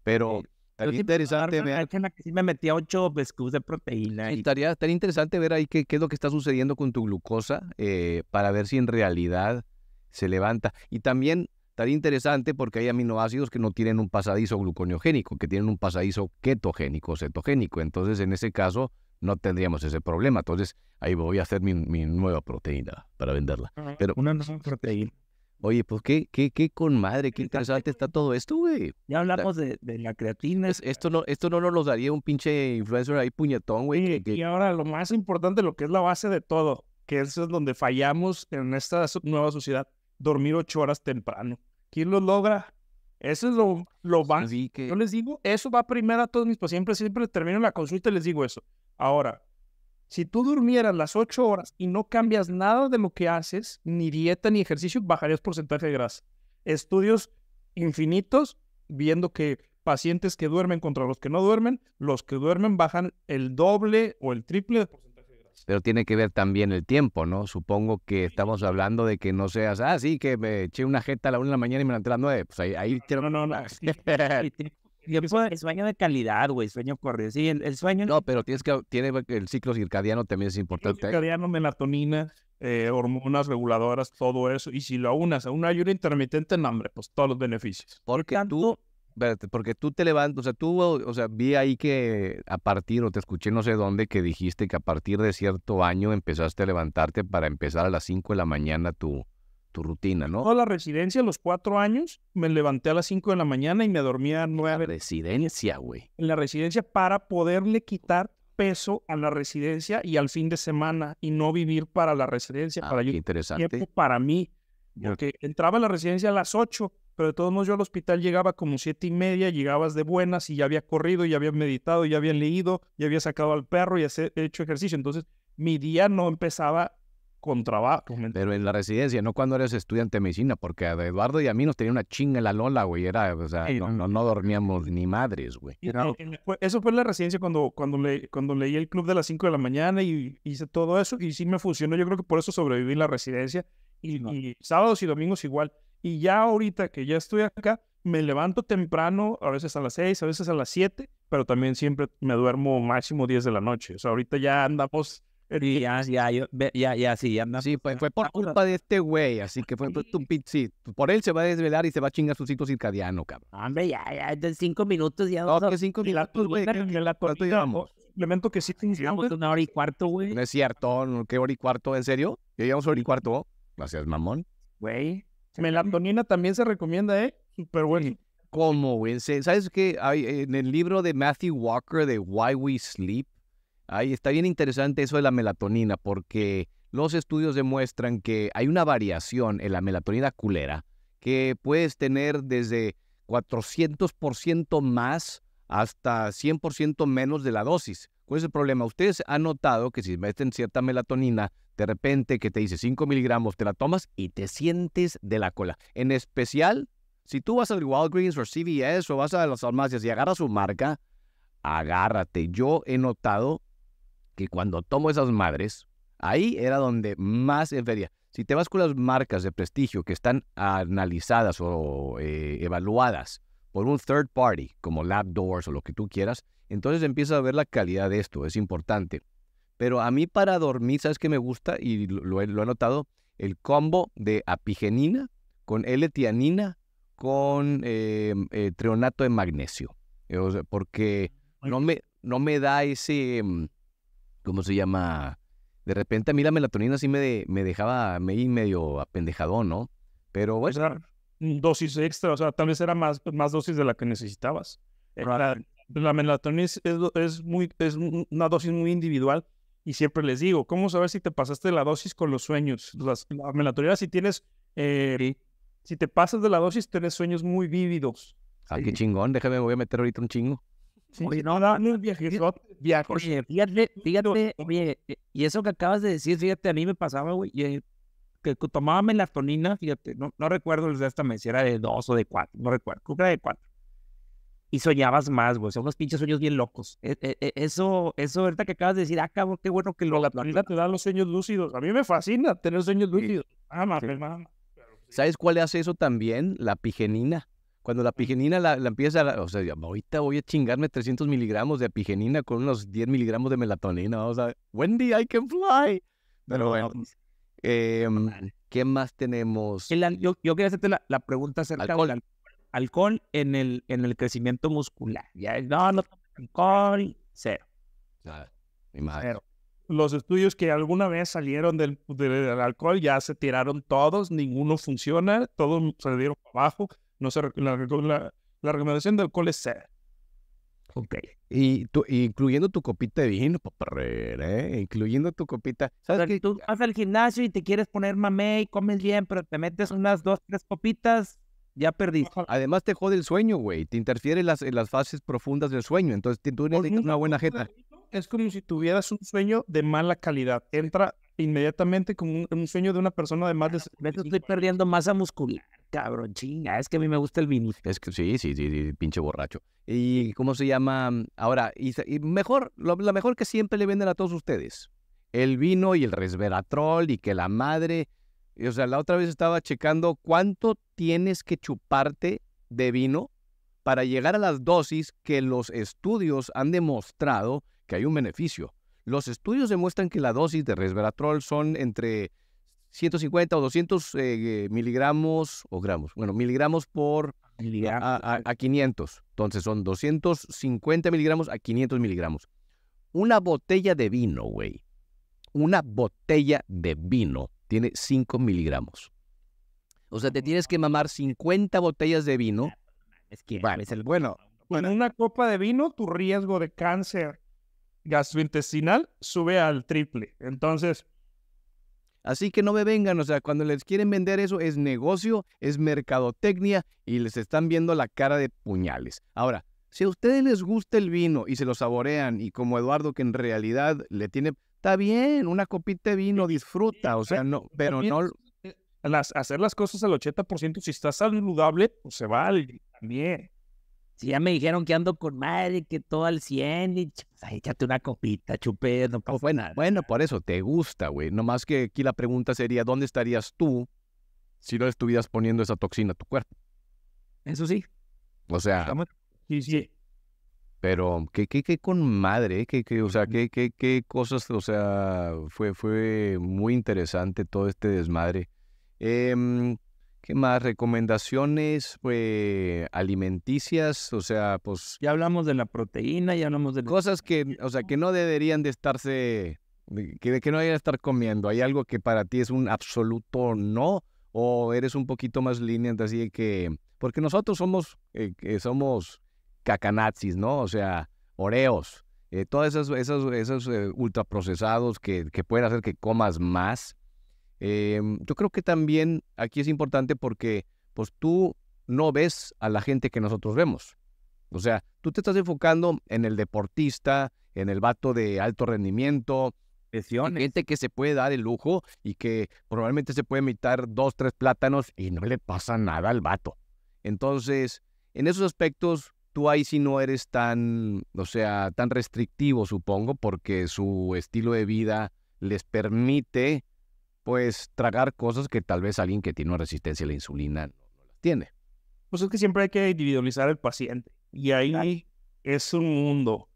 pero... Estaría pues, interesante ver. Sí me metí ocho scoops de proteína. Estaría, interesante ver ahí qué, qué, es lo que está sucediendo con tu glucosa eh, para ver si en realidad se levanta. Y también estaría interesante porque hay aminoácidos que no tienen un pasadizo gluconeogénico, que tienen un pasadizo ketogénico, cetogénico. Entonces, en ese caso, no tendríamos ese problema. Entonces, ahí voy a hacer mi, nueva proteína para venderla. Ah, Pero, Una nueva proteína. Oye, pues qué, qué, qué con madre, qué interesante está todo esto, güey. Ya hablamos de, la creatina. esto no, esto no nos lo daría un pinche influencer ahí puñetón, güey. Y, ahora lo más importante, lo que es la base de todo, que eso es donde fallamos en esta nueva sociedad, dormir ocho horas temprano. ¿Quién lo logra? Eso es lo, lo Yo les digo, eso va primero a todos mis pacientes. Siempre, siempre termino la consulta y les digo eso. Ahora, si tú durmieras las ocho horas y no cambias nada de lo que haces, ni dieta ni ejercicio, bajarías porcentaje de grasa. Estudios infinitos viendo que pacientes que duermen contra los que no duermen, los que duermen bajan el doble o el triple de porcentaje pero tiene que ver también el tiempo, ¿no? Supongo que estamos hablando de que no seas, ah, sí, que me eché una jeta a la una de la mañana y me levanté a las nueve. Pues ahí, ahí no, no, no. el <laughs> pues, sueño de calidad, güey, sueño correcto. Sí, el, sueño. No, pero tienes que, tiene el ciclo circadiano también es importante. circadiano, melatonina, eh, hormonas reguladoras, todo eso. Y si lo aunas a una ayuda intermitente, en hambre, pues todos los beneficios. Porque tú porque tú te levantas, o sea, tú, o sea, vi ahí que a partir, o te escuché no sé dónde, que dijiste que a partir de cierto año empezaste a levantarte para empezar a las 5 de la mañana tu, tu rutina, ¿no? Toda la residencia, los cuatro años, me levanté a las 5 de la mañana y me dormía a nueve. La residencia, güey. En la residencia para poderle quitar peso a la residencia y al fin de semana y no vivir para la residencia. Ah, para qué interesante. para mí. Porque entraba a la residencia a las 8 pero de todos modos yo al hospital llegaba como siete y media, llegabas de buenas y ya había corrido, ya había meditado, ya había leído, y había sacado al perro y hecho ejercicio. Entonces, mi día no empezaba con trabajo. Pero en la residencia, no cuando eres estudiante de medicina, porque a Eduardo y a mí nos tenía una chinga en la lola, güey. Era, o sea, no, no, dormíamos ni madres, güey. Eso fue en la residencia cuando, cuando, le, cuando leí el club de las cinco de la mañana y hice todo eso y sí me funcionó. Yo creo que por eso sobreviví en la residencia. Y, y sábados y domingos igual. Y ya ahorita que ya estoy acá, me levanto temprano, a veces a las 6, a veces a las 7, pero también siempre me duermo máximo 10 de la noche. O sea, ahorita ya andamos. Sí, ya, ya, ya, ya, sí, ya andamos. Sí, pues fue por culpa de este güey, así que fue un tu sí, pues, Por él se va a desvelar y se va a chingar su sitio circadiano, cabrón. Hombre, ya, ya, en cinco minutos ya. No, que cinco minutos, güey. que ya vamos. Lamento que sí te una hora y cuarto, güey. No es cierto, ¿qué hora y cuarto? ¿En serio? ¿Ya a hora y cuarto? Gracias, mamón. Güey, Melatonina también se recomienda, ¿eh? Súper bueno. ¿Cómo, güey? ¿Sabes qué? Hay, en el libro de Matthew Walker de Why We Sleep, ahí está bien interesante eso de la melatonina, porque los estudios demuestran que hay una variación en la melatonina culera que puedes tener desde 400% más hasta 100% menos de la dosis. ¿Cuál es el problema? Ustedes han notado que si meten cierta melatonina, de repente que te dice 5 miligramos, te la tomas y te sientes de la cola. En especial, si tú vas al Walgreens o CVS o vas a las farmacias y agarras su marca, agárrate. Yo he notado que cuando tomo esas madres, ahí era donde más enfería. Si te vas con las marcas de prestigio que están analizadas o eh, evaluadas por un third party, como Labdoors o lo que tú quieras, entonces empiezas a ver la calidad de esto, es importante. Pero a mí para dormir, ¿sabes qué me gusta? Y lo, he notado, el combo de apigenina con L-tianina con em, eh, treonato de magnesio. Eh, porque no me, no me da ese, em, ¿cómo se llama? De repente a mí la melatonina sí me, de, me dejaba medio apendejadón, ¿no? Pero pues bueno, dosis extra, o sea, tal vez era más, más dosis de la que necesitabas. Eh, right. La, melatonina es, es, muy, es una dosis muy individual y siempre les digo, ¿cómo saber si te pasaste la dosis con los sueños? la melatonina, si tienes, eh, si te pasas de la dosis, tienes sueños muy vívidos. Ah, qué chingón, déjame, voy a meter ahorita un chingo. Sí, no, no, no, no Fíjate, fíjate, oye, y eso que acabas de decir, fíjate, a mí me pasaba, güey, eh, que tomaba melatonina, fíjate, no, no recuerdo hasta me decía era de dos o de cuatro, no recuerdo, creo que era de cuatro. Y soñabas más, güey, son unos pinches sueños bien locos. E, e, e, eso, eso ahorita que acabas de decir, ah, cabrón, qué bueno que lo... La melatonina te da los sueños lúcidos. A mí me fascina tener sueños lúcidos. Ah, más, ¿Sabes cuál hace eso también? La pigenina. Cuando la pigenina la, empieza, a, o sea, ahorita voy a chingarme 300 miligramos de apigenina con unos 10 miligramos de melatonina. Vamos a Wendy, I can fly. Pero pues Em, ¿Qué más tenemos? yo, quería hacerte la, pregunta acerca del alcohol en el, en el crecimiento muscular. Ya, no, no alcohol, cero. Ah, Imagino. Los estudios que alguna vez salieron del, alcohol ya se tiraron todos, ninguno funciona, todos se dieron para abajo. No se, la, la recomendación del alcohol es cero. Ok. Y tú, incluyendo tu copita de vino, ¿eh? Incluyendo tu copita. ¿Sabes o Tú vas al gimnasio y te quieres poner mamé y comes bien, pero te metes unas dos, tres copitas, ya perdiste. Además te jode el sueño, güey. Te interfiere en las, las fases profundas del sueño. Entonces tú necesitas una buena jeta. Es como si tuvieras un sueño de mala calidad. Entra inmediatamente con un, sueño de una persona de más de... estoy perdiendo masa muscular, cabrón, es que a mí me gusta el vino. Es que sí, sí, sí, pinche borracho. ¿Y cómo se llama? Ahora, y, mejor, la mejor que siempre le venden a todos ustedes, el vino y el resveratrol y que la madre... o sea, la otra vez estaba checando cuánto tienes que chuparte de vino para llegar a las dosis que los estudios han demostrado que hay un beneficio. Los estudios demuestran que la dosis de resveratrol son entre 150 o 200 eh, miligramos o gramos, bueno, miligramos por A, 500. Entonces son 250 miligramos a 500 miligramos. Una botella de vino, güey. Una botella de vino tiene 5 miligramos. O sea, te tienes que mamar 50 botellas de vino. Es que pues, bueno, es bueno. una copa de vino, tu riesgo de cáncer gastrointestinal sube al triple. Entonces... Así que no me vengan, o sea, cuando les quieren vender eso es negocio, es mercadotecnia y les están viendo la cara de puñales. Ahora, si a ustedes les gusta el vino y se lo saborean y como Eduardo que en realidad le tiene, está bien, una copita de vino, disfruta, o sea, no, pero no... Eh, las, hacer las cosas al 80% si está saludable, pues se vale también si ya me dijeron que ando con madre, que todo al 100, y sea, pues, échate una copita, chupé, no pasa nada. Bueno, por eso te gusta, güey. Nomás que aquí la pregunta sería, ¿dónde estarías tú si no estuvieras poniendo esa toxina a tu cuerpo? Eso sí. O sea... Sí, sí. Pero, ¿qué, qué, qué con madre? ¿Qué, qué, o sea, ¿qué, qué, qué cosas? O sea, fue, fue muy interesante todo este desmadre. Eh, ¿Qué más? Recomendaciones eh, alimenticias, o sea, pues... Ya hablamos de la proteína, ya hablamos de... Cosas que, o sea, que no deberían de estarse, que, que no deberían de estar comiendo. ¿Hay algo que para ti es un absoluto no? ¿O eres un poquito más lineante así de que... Porque nosotros somos, eh, somos cacanazis, ¿no? O sea, oreos, eh, todas todos esos, esos, ultraprocesados que, que pueden hacer que comas más Em, yo creo que también aquí es importante porque pues tú no ves a la gente que nosotros vemos. O sea, tú te estás enfocando en el deportista, en el vato de alto rendimiento, gente que se puede dar el lujo y que probablemente se puede imitar dos, tres plátanos y no le pasa nada al vato. Entonces, en esos aspectos, tú ahí sí no eres tan, o sea, tan restrictivo, supongo, porque su estilo de vida les permite pues tragar cosas que tal vez alguien que tiene una resistencia a la insulina no, las tiene. Pues es que siempre hay que individualizar al paciente y ahí es un mundo.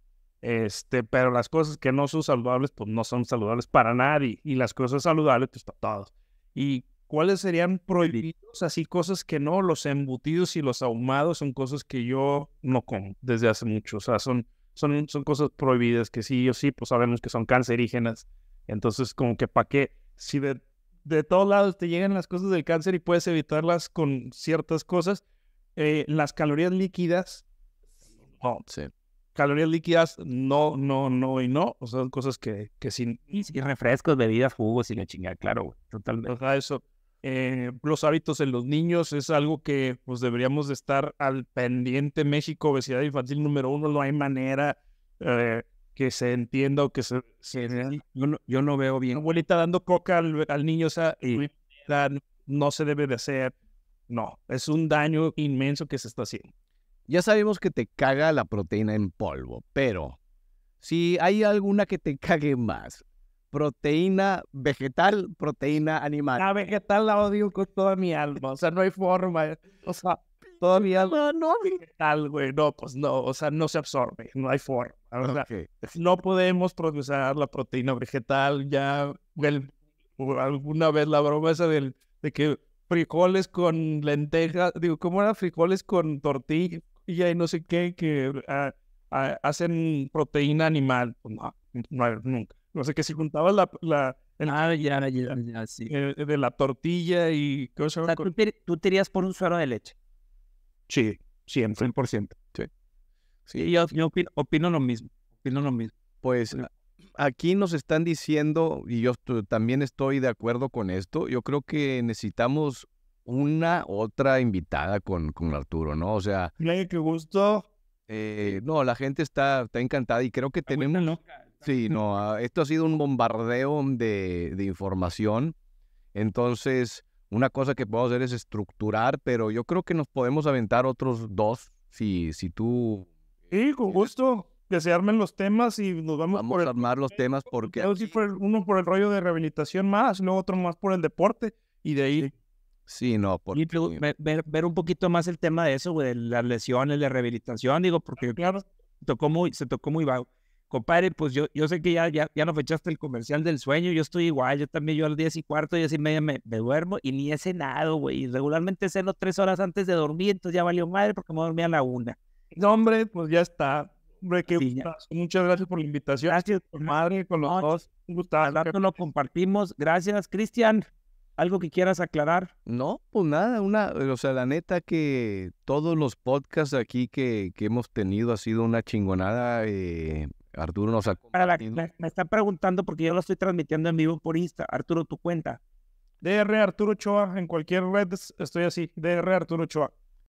Este, pero las cosas que no son saludables, pues no son saludables para nadie. Y las cosas saludables, pues para todos. ¿Y cuáles serían prohibidos? Así cosas que no, los embutidos y los ahumados son cosas que yo no como desde hace mucho. O sea, son, son, son cosas prohibidas que sí yo sí, pues sabemos que son cancerígenas. Entonces, como que para qué, si de, todos lados te llegan las cosas del cáncer y puedes evitarlas con ciertas cosas, eh, las calorías líquidas, no, sí. calorías líquidas, no, no, no y no, o sea, son cosas que, que sin... refrescos, bebidas, jugos y la chingada, claro, totalmente. O sea, eso. Eh, los hábitos en los niños es algo que pues deberíamos de estar al pendiente México, obesidad infantil número uno, no hay manera. Eh, que se entienda o que se... yo, no, veo bien. Abuelita dando coca al, niño, o sea, no se debe de hacer. No, es un daño inmenso que se está haciendo. Ya sabemos que te caga la proteína en polvo, pero si hay alguna que te <laughs> cague más, proteína vegetal, proteína animal. La vegetal la odio con toda mi alma, o sea, no hay forma. Eh, o sea, todavía no, no, güey? No, pues no, o sea, no se absorbe, no hay forma, ¿verdad? No podemos procesar la proteína vegetal, ya, alguna vez la broma esa del, de que frijoles con lentejas, digo, ¿cómo eran frijoles con tortilla y no sé qué, que hacen proteína animal? Pues no, no, nunca. No sé, que si juntabas la, la ah, eh, de, la tortilla y cosas. O tú, te, tú por un suero de leche. Sí, siempre, 100%. Sí. sí. yo, opino, lo mismo, opino lo mismo. Pues aquí nos están diciendo, y yo también estoy de acuerdo con esto, yo creo que necesitamos una otra invitada con, con Arturo, ¿no? O sea... Mira, qué gusto. Eh, no, la gente está, está encantada y creo que tenemos... ¿no? Sí, no, ah, esto ha sido un bombardeo de, de información. Entonces, una cosa que puedo hacer es estructurar, pero yo creo que nos podemos aventar otros dos si, si tú... Sí, con gusto. Que se armen los temas y nos vamos, a armar los temas porque... uno por el rollo de rehabilitación más, luego otro más por el deporte y de ahí... Sí, no, por... ver, un poquito más el tema de eso, güey, de las lesiones, de rehabilitación, digo, porque tocó muy, se tocó muy bajo compadre, pues yo, yo sé que ya, ya, ya no fechaste el comercial del sueño, yo estoy igual, yo también, yo a las 10 y cuarto, 10 y media me, duermo y ni he cenado, güey. Regularmente ceno tres horas antes de dormir, entonces ya valió madre porque me dormía a la una. No, hombre, pues ya está. Hombre, muchas gracias por la invitación. Gracias, por madre, con los dos. Un gustazo. Al lo compartimos. Gracias, Cristian. ¿Algo que quieras aclarar? No, pues nada, una, eh, o sea, la neta que todos los podcasts aquí que, que hemos tenido ha sido una chingonada. Eh, Arturo nos sacó. Me están preguntando porque yo lo estoy transmitiendo en vivo por Insta. Arturo, tu cuenta. DR Arturo Choa en cualquier red estoy así. DR Arturo Choa